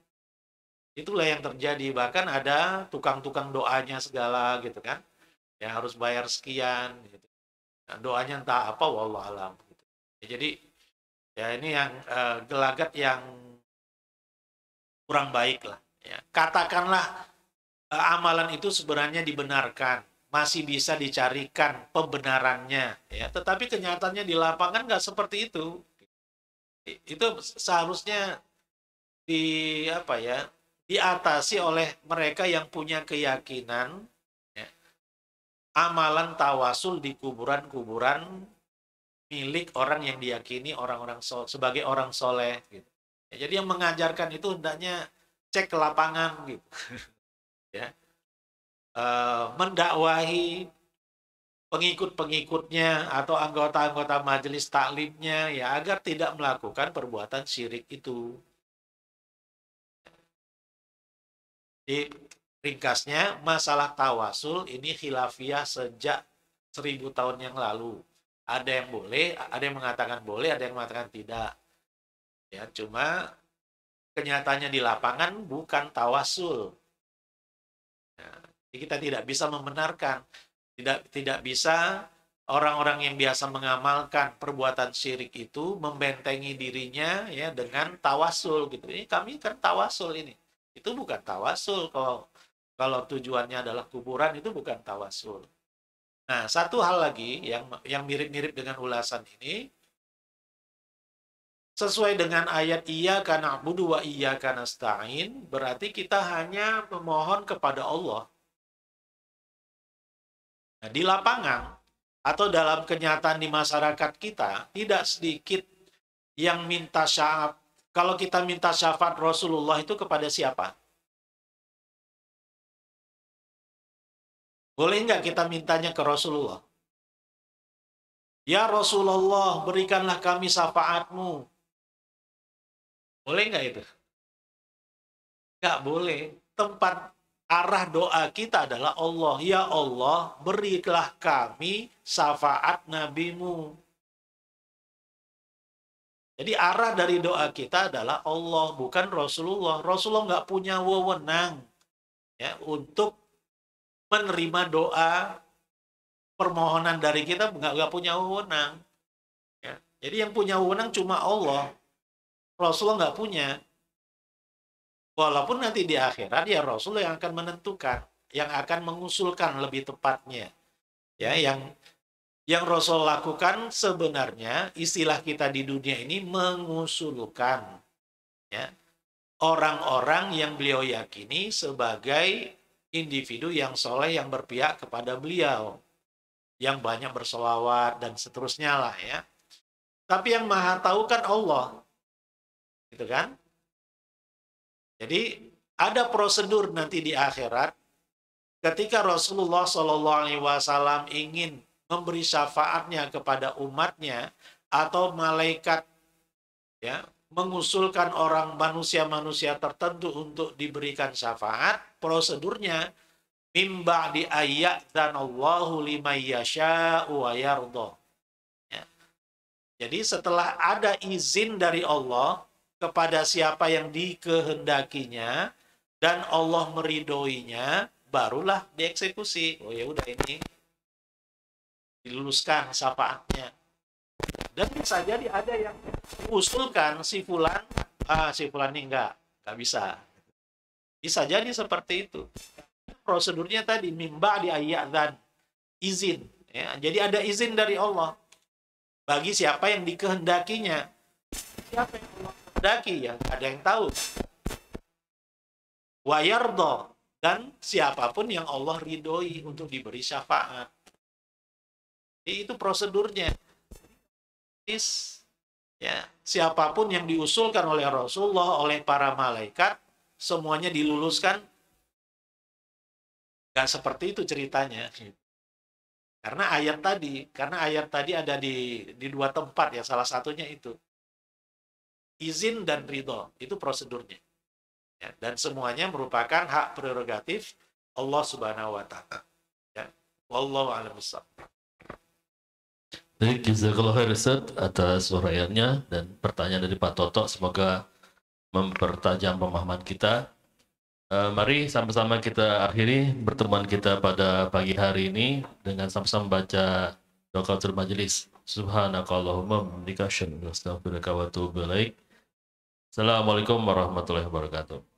itulah yang terjadi bahkan ada tukang-tukang doanya segala gitu kan ya harus bayar sekian gitu. Nah, doanya entah apa wallahualam gitu. ya, jadi ya ini yang uh, gelagat yang kurang baik lah ya. katakanlah uh, amalan itu sebenarnya dibenarkan masih bisa dicarikan pembenarannya ya tetapi kenyataannya di lapangan nggak seperti itu itu seharusnya di apa ya diatasi oleh mereka yang punya keyakinan ya, amalan tawasul di kuburan-kuburan milik orang yang diyakini orang-orang so, sebagai orang soleh gitu. ya, jadi yang mengajarkan itu hendaknya cek ke lapangan gitu [LAUGHS] ya e, mendakwahi pengikut-pengikutnya atau anggota-anggota majelis taklimnya ya agar tidak melakukan perbuatan syirik itu Jadi ringkasnya masalah tawasul ini khilafiyah sejak seribu tahun yang lalu. Ada yang boleh, ada yang mengatakan boleh, ada yang mengatakan tidak. Ya, cuma kenyataannya di lapangan bukan tawasul. Ya, kita tidak bisa membenarkan, tidak tidak bisa orang-orang yang biasa mengamalkan perbuatan syirik itu membentengi dirinya ya dengan tawasul gitu. Ini kami kan tawasul ini itu bukan tawasul kalau kalau tujuannya adalah kuburan itu bukan tawasul nah satu hal lagi yang yang mirip-mirip dengan ulasan ini sesuai dengan ayat iya karena budu wa iya karena stain berarti kita hanya memohon kepada Allah nah, di lapangan atau dalam kenyataan di masyarakat kita tidak sedikit yang minta syafaat kalau kita minta syafaat Rasulullah itu kepada siapa? Boleh nggak kita mintanya ke Rasulullah? Ya Rasulullah, berikanlah kami syafaatmu. Boleh nggak itu? Nggak boleh. Tempat arah doa kita adalah Allah. Ya Allah, berilah kami syafaat nabimu. Jadi arah dari doa kita adalah Allah bukan Rasulullah. Rasulullah nggak punya wewenang ya untuk menerima doa permohonan dari kita nggak nggak punya wewenang. Ya. Jadi yang punya wewenang cuma Allah. Rasulullah nggak punya. Walaupun nanti di akhirat ya Rasulullah yang akan menentukan, yang akan mengusulkan lebih tepatnya. Ya, yang yang Rasul lakukan sebenarnya istilah kita di dunia ini mengusulkan ya orang-orang yang beliau yakini sebagai individu yang soleh yang berpihak kepada beliau yang banyak bersolawat dan seterusnya lah ya tapi yang maha tahu kan Allah gitu kan jadi ada prosedur nanti di akhirat ketika Rasulullah Shallallahu Alaihi Wasallam ingin memberi syafaatnya kepada umatnya atau malaikat ya mengusulkan orang manusia-manusia tertentu untuk diberikan syafaat prosedurnya mimba di ayat dan Allahu lima yasha wa Ya. Jadi setelah ada izin dari Allah kepada siapa yang dikehendakinya dan Allah meridoinya, barulah dieksekusi. Oh ya udah ini diluluskan syafaatnya dan bisa jadi ada yang usulkan si fulan ah si fulan ini enggak enggak bisa bisa jadi seperti itu prosedurnya tadi mimba di ayat dan izin ya jadi ada izin dari Allah bagi siapa yang dikehendakinya siapa yang Allah kehendaki ya ada yang tahu wayardo dan siapapun yang Allah ridhoi untuk diberi syafaat itu prosedurnya ya siapapun yang diusulkan oleh Rasulullah oleh para malaikat semuanya diluluskan nggak seperti itu ceritanya karena ayat tadi karena ayat tadi ada di di dua tempat ya salah satunya itu izin dan ridho itu prosedurnya ya, dan semuanya merupakan hak prerogatif Allah Subhanahu Wa Taala ya Wallahu a'lam Baik, jazakallah riset atas uraiannya dan pertanyaan dari Pak Toto semoga mempertajam pemahaman kita. Uh, mari sama-sama kita akhiri pertemuan kita pada pagi hari ini dengan sama-sama baca dokatul majelis. Subhanakallahumma bihamdika asyhadu an la ilaha illa anta astaghfiruka wa atubu ilaik. Assalamualaikum warahmatullahi wabarakatuh.